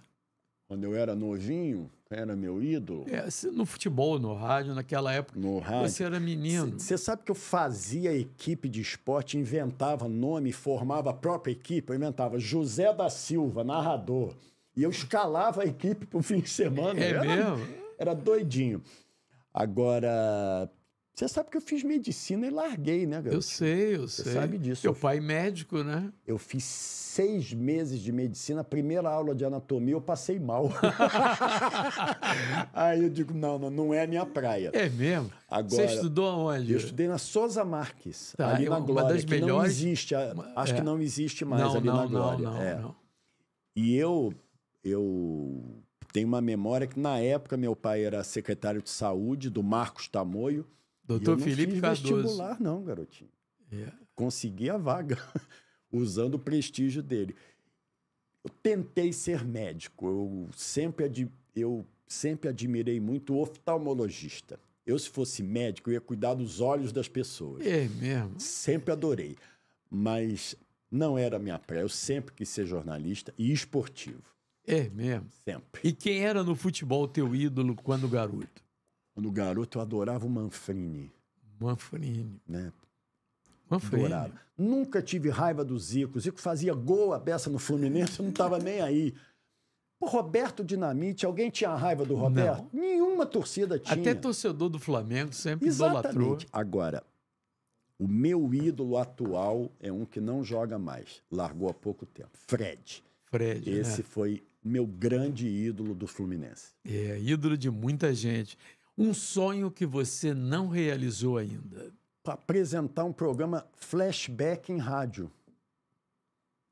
Quando eu era novinho, era meu ídolo? É, no futebol, no rádio, naquela época. No rádio. Você era menino. Você sabe que eu fazia equipe de esporte, inventava nome, formava a própria equipe. Eu inventava José da Silva, narrador. E eu escalava a equipe pro fim de semana. É era, mesmo? Era doidinho. Agora, você sabe que eu fiz medicina e larguei, né, garoto? Eu sei, eu Você sei. Você sabe disso. Meu pai é médico, né? Eu fiz seis meses de medicina, primeira aula de anatomia, eu passei mal. Aí eu digo, não, não, não é minha praia. É mesmo? Agora, Você estudou aonde? Eu estudei na Souza Marques, tá, ali é na Glória, das melhores... não existe, acho é. que não existe mais não, ali não, na Glória. Não, não, é. não. E eu, eu tenho uma memória que na época meu pai era secretário de saúde do Marcos Tamoio, Doutor Felipe Cardoso. Não vestibular, não, garotinho. Yeah. É. Consegui a vaga usando o prestígio dele. Eu tentei ser médico. Eu sempre, ad... eu sempre admirei muito o oftalmologista. Eu, se fosse médico, ia cuidar dos olhos das pessoas. É mesmo? Sempre adorei. Mas não era minha praia. Eu sempre quis ser jornalista e esportivo. É mesmo? Sempre. E quem era no futebol teu ídolo quando garoto? Quando garoto, eu adorava o Manfrini. Manfrini. Né? Manfrini. Adorava. Nunca tive raiva do Zico. O Zico fazia gol a beça no Fluminense, eu não estava nem aí. O Roberto Dinamite, alguém tinha raiva do Roberto? Não. Nenhuma torcida tinha. Até torcedor do Flamengo sempre Exatamente. idolatrou. Agora, o meu ídolo atual é um que não joga mais, largou há pouco tempo. Fred. Fred. Né? Esse né? foi meu grande ídolo do Fluminense. É, ídolo de muita gente. Um sonho que você não realizou ainda. Para apresentar um programa flashback em rádio.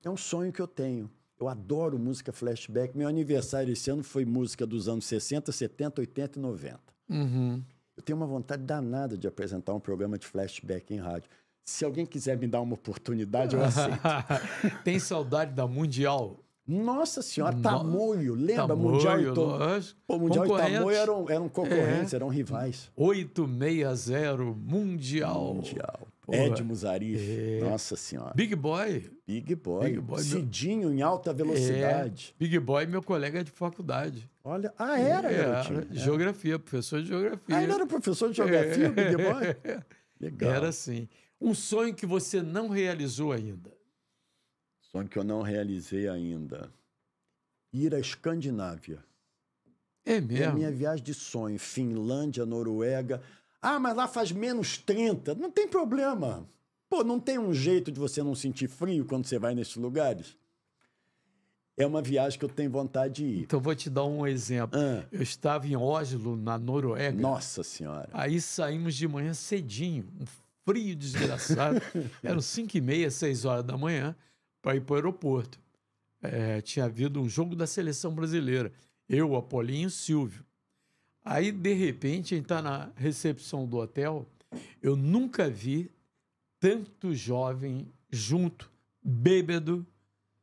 É um sonho que eu tenho. Eu adoro música flashback. Meu aniversário esse ano foi música dos anos 60, 70, 80 e 90. Uhum. Eu tenho uma vontade danada de apresentar um programa de flashback em rádio. Se alguém quiser me dar uma oportunidade, eu aceito. Tem saudade da Mundial? Nossa Senhora, Tamoio, lembra? Tamoio, Mundial e Tamoio. Pô, Mundial e Tamoio eram, eram concorrentes, é. eram rivais. 860 Mundial. Mundial. Porra. Edmo Zarif, é. Nossa Senhora. Big Boy. Big Boy. Big Boy Cidinho meu... em alta é. velocidade. É. Big Boy, meu colega de faculdade. Olha, ah, era, é, garotinho. É. Geografia, professor de geografia. Ah, ele era professor de geografia, Big Boy? Legal. Era sim. Um sonho que você não realizou ainda só que eu não realizei ainda. Ir à Escandinávia. É mesmo? É a minha viagem de sonho. Finlândia, Noruega. Ah, mas lá faz menos 30. Não tem problema. Pô, não tem um jeito de você não sentir frio quando você vai nesses lugares? É uma viagem que eu tenho vontade de ir. Então, vou te dar um exemplo. Ah. Eu estava em Oslo, na Noruega. Nossa Senhora. Aí saímos de manhã cedinho, um frio desgraçado. Eram 5 e meia, 6 horas da manhã para ir para o aeroporto. É, tinha havido um jogo da seleção brasileira. Eu, Apolinho e Silvio. Aí, de repente, a gente está na recepção do hotel. Eu nunca vi tanto jovem junto, bêbado,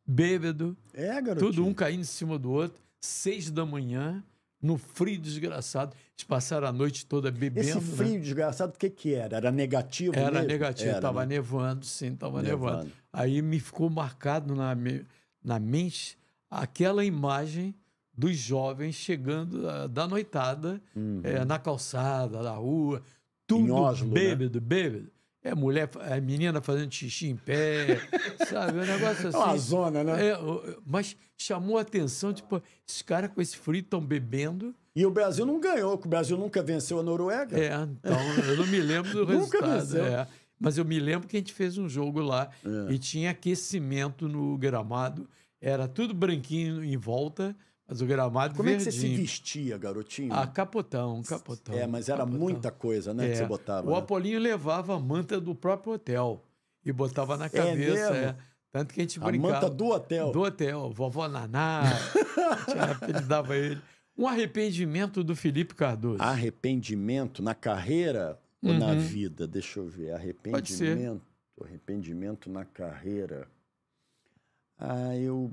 bêbado. É, garoto. Tudo um caindo em cima do outro. Seis da manhã, no frio desgraçado. Eles passaram a noite toda bebendo. Esse né? frio né? desgraçado, o que, que era? Era negativo? Era mesmo? negativo, estava né? nevando, sim, estava nevando. nevando. Aí me ficou marcado na, me... na mente aquela imagem dos jovens chegando ah, da noitada, uhum. é, na calçada, na rua, tudo Oslo, bêbado, né? bêbado. É mulher, é menina fazendo xixi em pé, sabe? É um negócio assim. É uma assim. zona, né? É, mas chamou a atenção, tipo, esses caras com esse frio estão bebendo. E o Brasil não ganhou, porque o Brasil nunca venceu a Noruega. É, então, eu não me lembro do resultado. Nunca venceu. É. Mas eu me lembro que a gente fez um jogo lá é. e tinha aquecimento no gramado. Era tudo branquinho em volta mas o gramado Como verdinho. é que você se vestia, garotinho? Ah, capotão, capotão. É, mas era capotão. muita coisa, né, é. que você é. botava. O né? Apolinho levava a manta do próprio hotel e botava na é cabeça. É tanto que a gente brincava. A manta do hotel. Do hotel. Vovó Naná. apelidava ele. Um arrependimento do Felipe Cardoso. Arrependimento na carreira uhum. ou na uhum. vida? Deixa eu ver. Arrependimento. Arrependimento na carreira. Ah, eu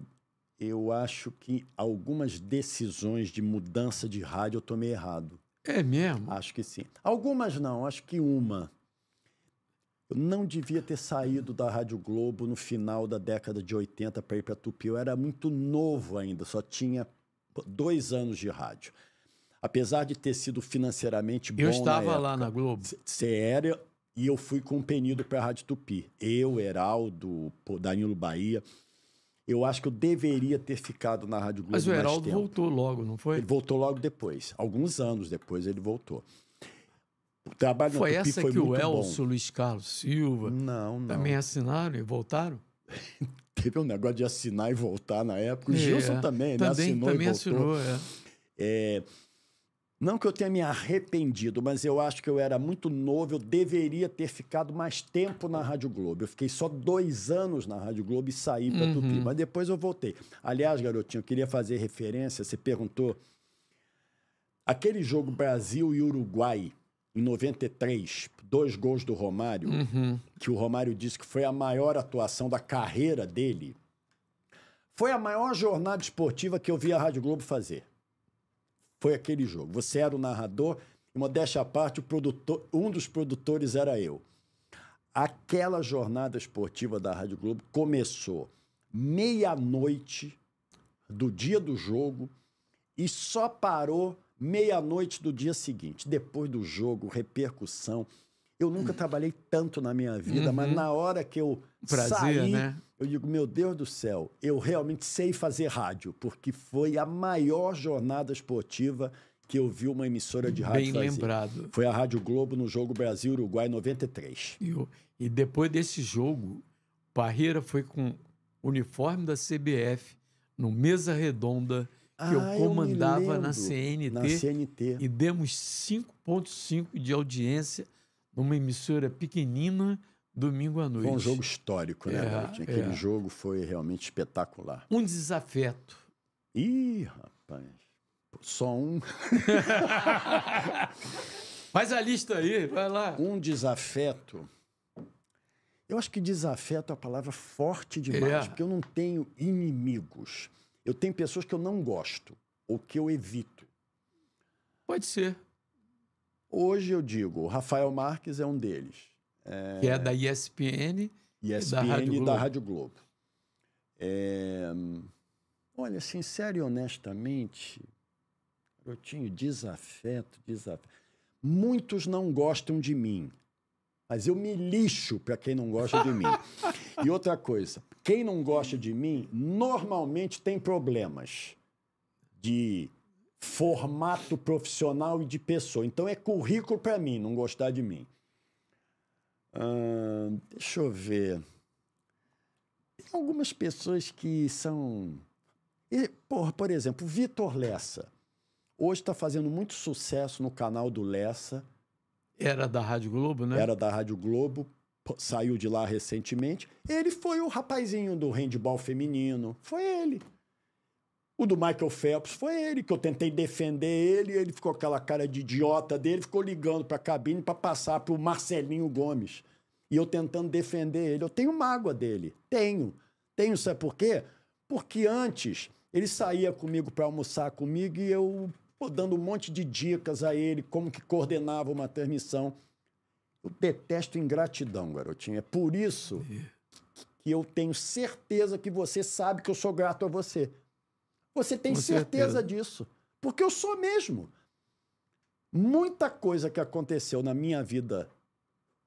eu acho que algumas decisões de mudança de rádio eu tomei errado. É mesmo? Acho que sim. Algumas não, acho que uma. Eu não devia ter saído da Rádio Globo no final da década de 80 para ir para Tupi. Eu era muito novo ainda, só tinha dois anos de rádio. Apesar de ter sido financeiramente bom. Eu estava na época, lá na Globo. Você era e eu fui com o penido para a Rádio Tupi. Eu, Heraldo, Danilo Bahia. Eu acho que eu deveria ter ficado na Rádio Globo Mas o Heraldo voltou logo, não foi? Ele voltou logo depois. Alguns anos depois ele voltou. O trabalho foi essa foi que o Elcio, bom. Luiz Carlos Silva não, não. também assinaram e voltaram? Teve um negócio de assinar e voltar na época. O é, Gilson também, também né? assinou também e voltou. Assinou, é. É, não que eu tenha me arrependido, mas eu acho que eu era muito novo, eu deveria ter ficado mais tempo na Rádio Globo. Eu fiquei só dois anos na Rádio Globo e saí para uhum. Tupi, mas depois eu voltei. Aliás, garotinho, eu queria fazer referência, você perguntou. Aquele jogo Brasil e Uruguai, em 93, dois gols do Romário, uhum. que o Romário disse que foi a maior atuação da carreira dele, foi a maior jornada esportiva que eu vi a Rádio Globo fazer foi aquele jogo. Você era o narrador, e modéstia à parte, produtor, um dos produtores era eu. Aquela jornada esportiva da Rádio Globo começou meia-noite do dia do jogo e só parou meia-noite do dia seguinte. Depois do jogo, repercussão. Eu nunca hum. trabalhei tanto na minha vida, uhum. mas na hora que eu Prazer, saí, né? eu digo, meu Deus do céu, eu realmente sei fazer rádio, porque foi a maior jornada esportiva que eu vi uma emissora de rádio Bem fazer. lembrado. Foi a Rádio Globo no jogo Brasil-Uruguai 93. E, e depois desse jogo, Parreira foi com uniforme da CBF no Mesa Redonda que ah, eu comandava eu na, CNT, na CNT. E demos 5,5 de audiência numa emissora pequenina domingo à noite. Foi um jogo histórico, né, é, é. Aquele é. jogo foi realmente espetacular. Um desafeto. Ih, rapaz. Só um. Faz a lista aí, vai lá. Um desafeto. Eu acho que desafeto é uma palavra forte demais, é. porque eu não tenho inimigos. Eu tenho pessoas que eu não gosto ou que eu evito. Pode ser. Hoje eu digo, o Rafael Marques é um deles. É... Que é, é. da ESPN, ESPN e da Rádio Globo. Da Rádio Globo. É... Olha, sincero e honestamente, garotinho, desafeto, desafeto. Muitos não gostam de mim, mas eu me lixo para quem não gosta de mim. e outra coisa, quem não gosta de mim normalmente tem problemas de formato profissional e de pessoa. Então é currículo para mim não gostar de mim deixa eu ver. Tem algumas pessoas que são. E, por, por exemplo, Vitor Lessa. Hoje está fazendo muito sucesso no canal do Lessa. Era da Rádio Globo, né? Era da Rádio Globo, saiu de lá recentemente. Ele foi o rapazinho do handball feminino. Foi ele. O do Michael Phelps foi ele, que eu tentei defender ele, ele ficou com aquela cara de idiota dele, ficou ligando para a cabine para passar para o Marcelinho Gomes. E eu tentando defender ele. Eu tenho mágoa dele. Tenho. Tenho, sabe por quê? Porque antes ele saía comigo para almoçar comigo e eu dando um monte de dicas a ele, como que coordenava uma transmissão. Eu detesto ingratidão, garotinha. É por isso é. que eu tenho certeza que você sabe que eu sou grato a você. Você tem certeza, certeza disso. Porque eu sou mesmo. Muita coisa que aconteceu na minha vida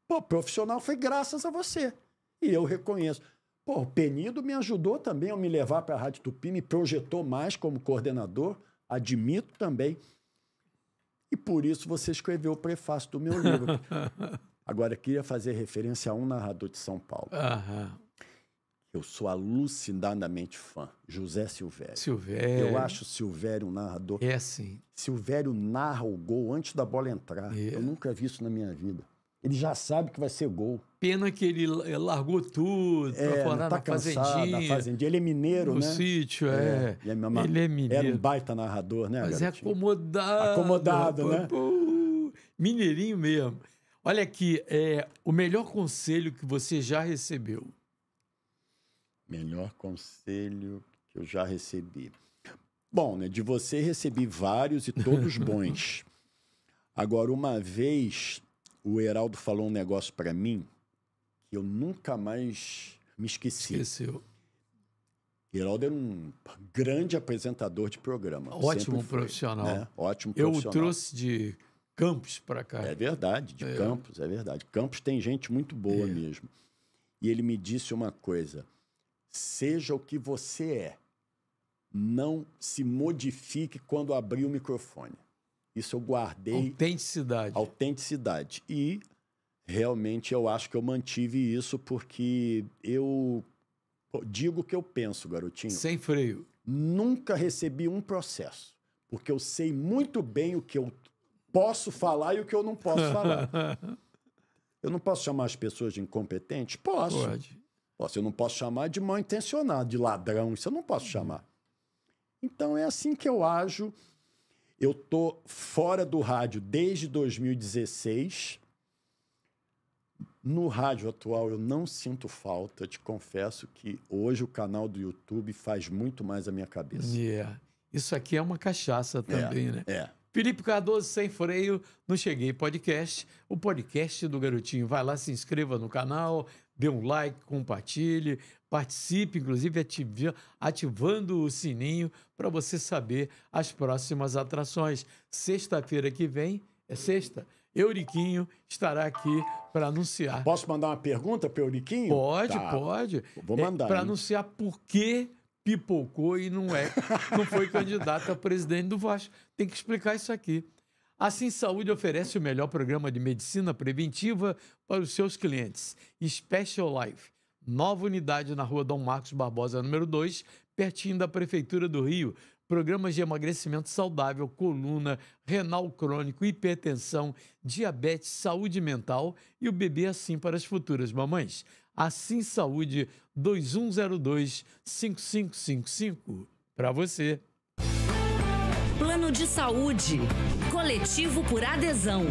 pô, profissional foi graças a você. E eu reconheço. Pô, o Penido me ajudou também a me levar para a Rádio Tupi, me projetou mais como coordenador, admito também. E por isso você escreveu o prefácio do meu livro. Agora, queria fazer referência a um narrador de São Paulo. Aham. Eu sou alucinadamente fã. José Silvério. Silvério. Eu acho Silvério um narrador. É sim. Silvério narra o gol antes da bola entrar. É. Eu nunca vi isso na minha vida. Ele já sabe que vai ser gol. Pena que ele eh, largou tudo é, pra morar tá na cansado, fazendinha. Na fazendinha. Ele é mineiro, no né? No sítio, é. é. é Mamãe, ele é mineiro. Era um baita narrador, né, Mas é garotinho? é acomodado. Acomodado, né? Pô, mineirinho mesmo. Olha aqui, é, o melhor conselho que você já recebeu. Melhor conselho que eu já recebi. Bom, né, de você recebi vários e todos bons. Agora, uma vez o Heraldo falou um negócio para mim que eu nunca mais me esqueci. Esqueceu. Heraldo era um grande apresentador de programa. Ótimo foi, né? profissional. Né? Ótimo eu profissional. Eu trouxe de Campos para cá. É verdade, de é. Campos, é verdade. Campos tem gente muito boa é. mesmo. E ele me disse uma coisa: Seja o que você é. Não se modifique quando abrir o microfone. Isso eu guardei. Autenticidade. Autenticidade. E realmente eu acho que eu mantive isso porque eu digo o que eu penso, garotinho. Sem freio. Nunca recebi um processo, porque eu sei muito bem o que eu posso falar e o que eu não posso falar. eu não posso chamar as pessoas de incompetentes. Posso. Pode. Posso, eu não posso chamar é de mal intencionado, de ladrão, isso eu não posso uhum. chamar. Então é assim que eu ajo. Eu tô fora do rádio desde 2016. No rádio atual eu não sinto falta, te confesso que hoje o canal do YouTube faz muito mais a minha cabeça. Yeah. Isso aqui é uma cachaça é, também, é, né? É. Felipe Cardoso Sem Freio, no Cheguei Podcast, o podcast do Garotinho. Vai lá, se inscreva no canal, dê um like, compartilhe, participe, inclusive ativando o sininho para você saber as próximas atrações. Sexta-feira que vem, é sexta, Euriquinho estará aqui para anunciar. Posso mandar uma pergunta para Euriquinho? Pode, tá. pode. Vou é, mandar. É, para anunciar por que pipocou e não é, não foi candidato a presidente do Vasco. Tem que explicar isso aqui. A Sim Saúde oferece o melhor programa de medicina preventiva para os seus clientes. Special Life, nova unidade na rua Dom Marcos Barbosa, número 2, pertinho da Prefeitura do Rio. Programas de emagrecimento saudável, coluna, renal crônico, hipertensão, diabetes, saúde mental e o bebê assim para as futuras mamães. Assim Saúde 2102 5555 para você de Saúde. Coletivo por adesão.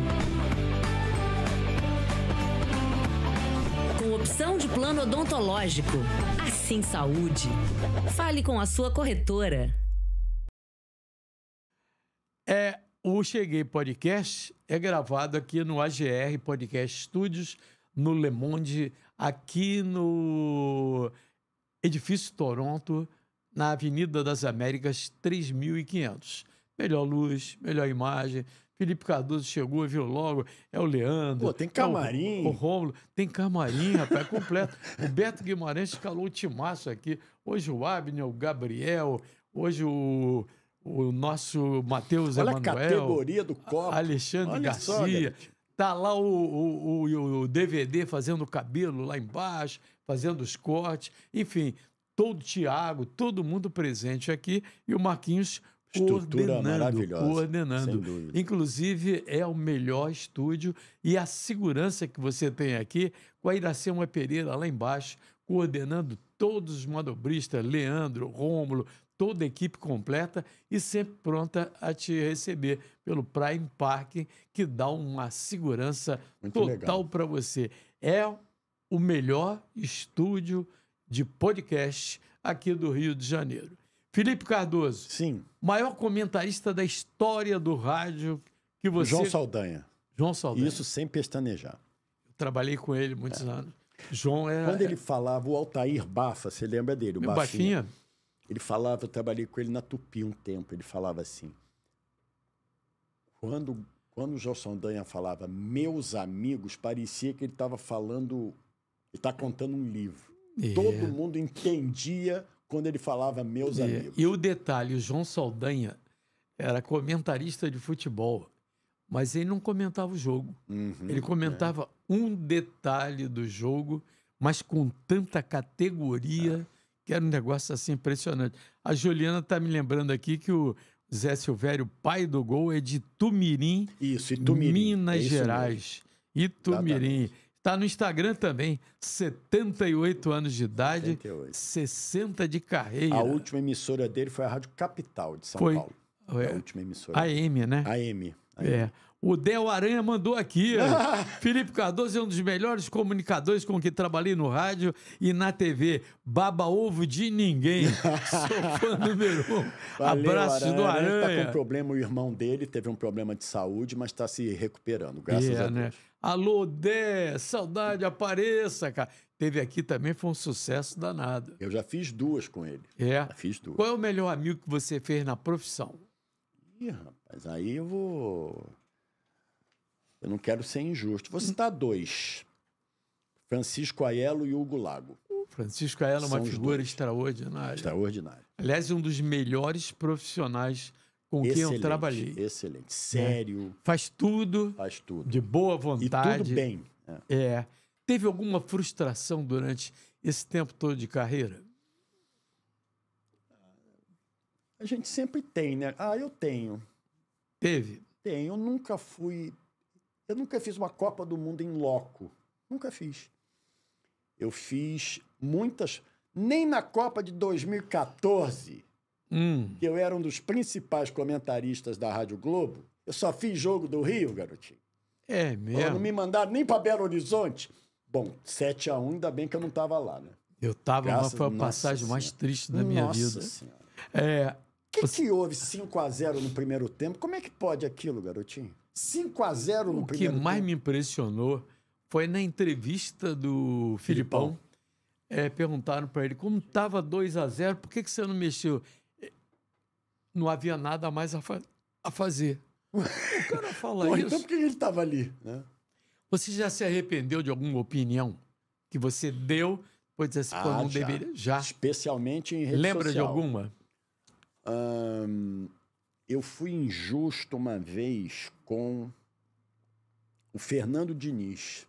Com opção de plano odontológico. Assim Saúde. Fale com a sua corretora. É, o Cheguei Podcast é gravado aqui no AGR Podcast Studios, no Le Monde, aqui no Edifício Toronto, na Avenida das Américas 3500 melhor luz, melhor imagem. Felipe Cardoso chegou, viu logo, é o Leandro. Pô, tem camarim. É o, o Rômulo, tem camarim, rapaz, é completo. o Beto Guimarães escalou o timaço aqui. Hoje o Abner, o Gabriel, hoje o, o nosso Matheus Emanuel. Olha a categoria do copo. Alexandre Olha Garcia. Só, tá lá o, o, o, o DVD fazendo o cabelo lá embaixo, fazendo os cortes. Enfim, todo o Tiago, todo mundo presente aqui e o Marquinhos Estrutura coordenando, maravilhosa. Coordenando. Inclusive, é o melhor estúdio e a segurança que você tem aqui com a Iracema Pereira lá embaixo, coordenando todos os manobristas, Leandro, Rômulo, toda a equipe completa e sempre pronta a te receber pelo Prime Parking, que dá uma segurança Muito total para você. É o melhor estúdio de podcast aqui do Rio de Janeiro. Felipe Cardoso. Sim. Maior comentarista da história do rádio que você. João Saldanha. João Saldanha. Isso sem pestanejar. Eu trabalhei com ele muitos é. anos. João era. É- quando ele falava, o Altair Bafa, você lembra dele? O é Bafinha. Ele falava, eu trabalhei com ele na Tupi um tempo. Ele falava assim. Quando, quando o João Saldanha falava meus amigos, parecia que ele estava falando. Ele está contando um livro. É. Todo mundo entendia quando ele falava meus é, amigos. E o detalhe, o João Saldanha era comentarista de futebol, mas ele não comentava o jogo. Uhum, ele comentava é. um detalhe do jogo, mas com tanta categoria, é. que era um negócio assim impressionante. A Juliana está me lembrando aqui que o Zé Silvério, pai do gol, é de Tumirim, isso, Tumirim. É Minas isso Gerais. Mesmo. Itumirim. Exatamente. Tá no Instagram também, 78 anos de idade, 78. 60 de carreira. A última emissora dele foi a Rádio Capital de São foi. Paulo. Foi. A última emissora. AM, né? AM. AM. É. O Del Aranha mandou aqui. Felipe Cardoso é um dos melhores comunicadores com que trabalhei no rádio e na TV. Baba ovo de ninguém. Sou fã número um. Abraço Abraços do Aranha. Ele tá com problema, o irmão dele teve um problema de saúde, mas está se recuperando, graças yeah, é, a né? Deus. Né? Alô, Dé, saudade, apareça, cara. Teve aqui também, foi um sucesso danado. Eu já fiz duas com ele. É? Já fiz duas. Qual é o melhor amigo que você fez na profissão? Ih, rapaz, aí eu vou... Eu não quero ser injusto. Vou citar dois. Francisco Aiello e Hugo Lago. Francisco Aiello é uma figura extraordinária. Extraordinária. Aliás, um dos melhores profissionais com excelente, quem eu trabalhei. Excelente, né? sério. Faz tudo. Faz tudo. De boa vontade. E tudo bem. É. é. Teve alguma frustração durante esse tempo todo de carreira? A gente sempre tem, né? Ah, eu tenho. Teve? Tenho. Eu nunca fui. Eu nunca fiz uma Copa do Mundo em loco. Nunca fiz. Eu fiz muitas. Nem na Copa de 2014 hum. que eu era um dos principais comentaristas da Rádio Globo. Eu só fiz jogo do Rio, garotinho. É mesmo? Eu não me mandaram nem para Belo Horizonte. Bom, 7 x 1 ainda bem que eu não tava lá, né? Eu estava, mas foi a passagem senhora. mais triste da minha nossa vida. Senhora. É... O que, que houve 5 x 0 no primeiro tempo? Como é que pode aquilo, garotinho? 5 x 0 no o primeiro tempo. O que mais tempo? me impressionou foi na entrevista do Filipão. Filipão. É, perguntaram para ele como tava 2 x 0 por que, que você não mexeu? não havia nada mais a, fa a fazer. O cara fala Pô, então isso. Então por que ele estava ali? Né? Você já se arrependeu de alguma opinião que você deu? Pois dizer assim, ah, pô, não já. deveria. Já. Especialmente em rede Lembra social. de alguma? eu fui injusto uma vez com o Fernando Diniz.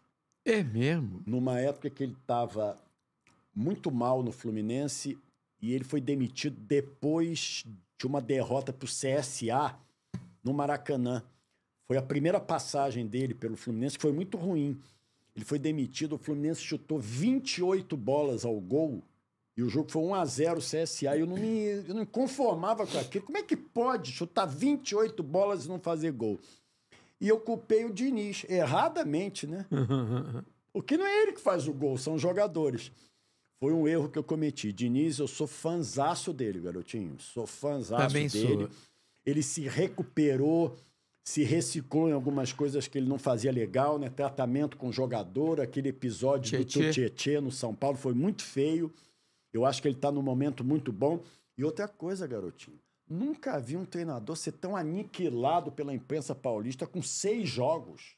É mesmo? Numa época que ele estava muito mal no Fluminense e ele foi demitido depois de uma derrota para o CSA no Maracanã. Foi a primeira passagem dele pelo Fluminense, que foi muito ruim. Ele foi demitido, o Fluminense chutou 28 bolas ao gol e o jogo foi 1 a 0 CSA. Eu não me, eu não me conformava com aquilo. Como é que pode chutar 28 bolas e não fazer gol? E eu culpei o Diniz, erradamente, né? Porque não é ele que faz o gol, são os jogadores. Foi um erro que eu cometi. Diniz, eu sou fanzaço dele, garotinho. Sou fanzaço dele. Sou. Ele se recuperou, se reciclou em algumas coisas que ele não fazia legal, né? Tratamento com jogador, aquele episódio Tchê -tchê. do Tietê no São Paulo foi muito feio. Eu acho que ele está num momento muito bom. E outra coisa, garotinho. Nunca vi um treinador ser tão aniquilado pela imprensa paulista com seis jogos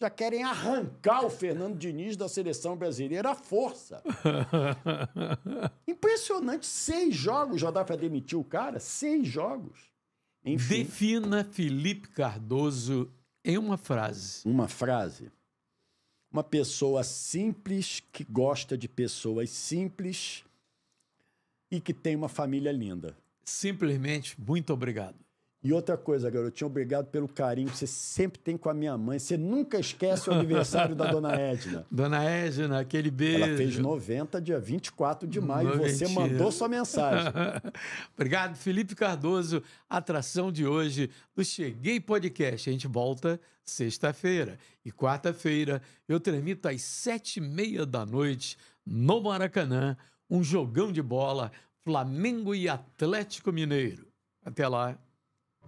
já querem arrancar o Fernando Diniz da seleção brasileira à força. Impressionante. Seis jogos já dá para demitir o cara? Seis jogos. Enfim. Defina Felipe Cardoso em uma frase. Uma frase. Uma pessoa simples que gosta de pessoas simples e que tem uma família linda. Simplesmente, muito obrigado. E outra coisa, garotinho, obrigado pelo carinho que você sempre tem com a minha mãe. Você nunca esquece o aniversário da Dona Edna. Dona Edna, aquele beijo. Ela fez 90, dia 24 de maio, e você mandou sua mensagem. obrigado, Felipe Cardoso, atração de hoje do Cheguei Podcast. A gente volta sexta-feira. E quarta-feira eu transmito às sete e meia da noite no Maracanã um jogão de bola Flamengo e Atlético Mineiro. Até lá.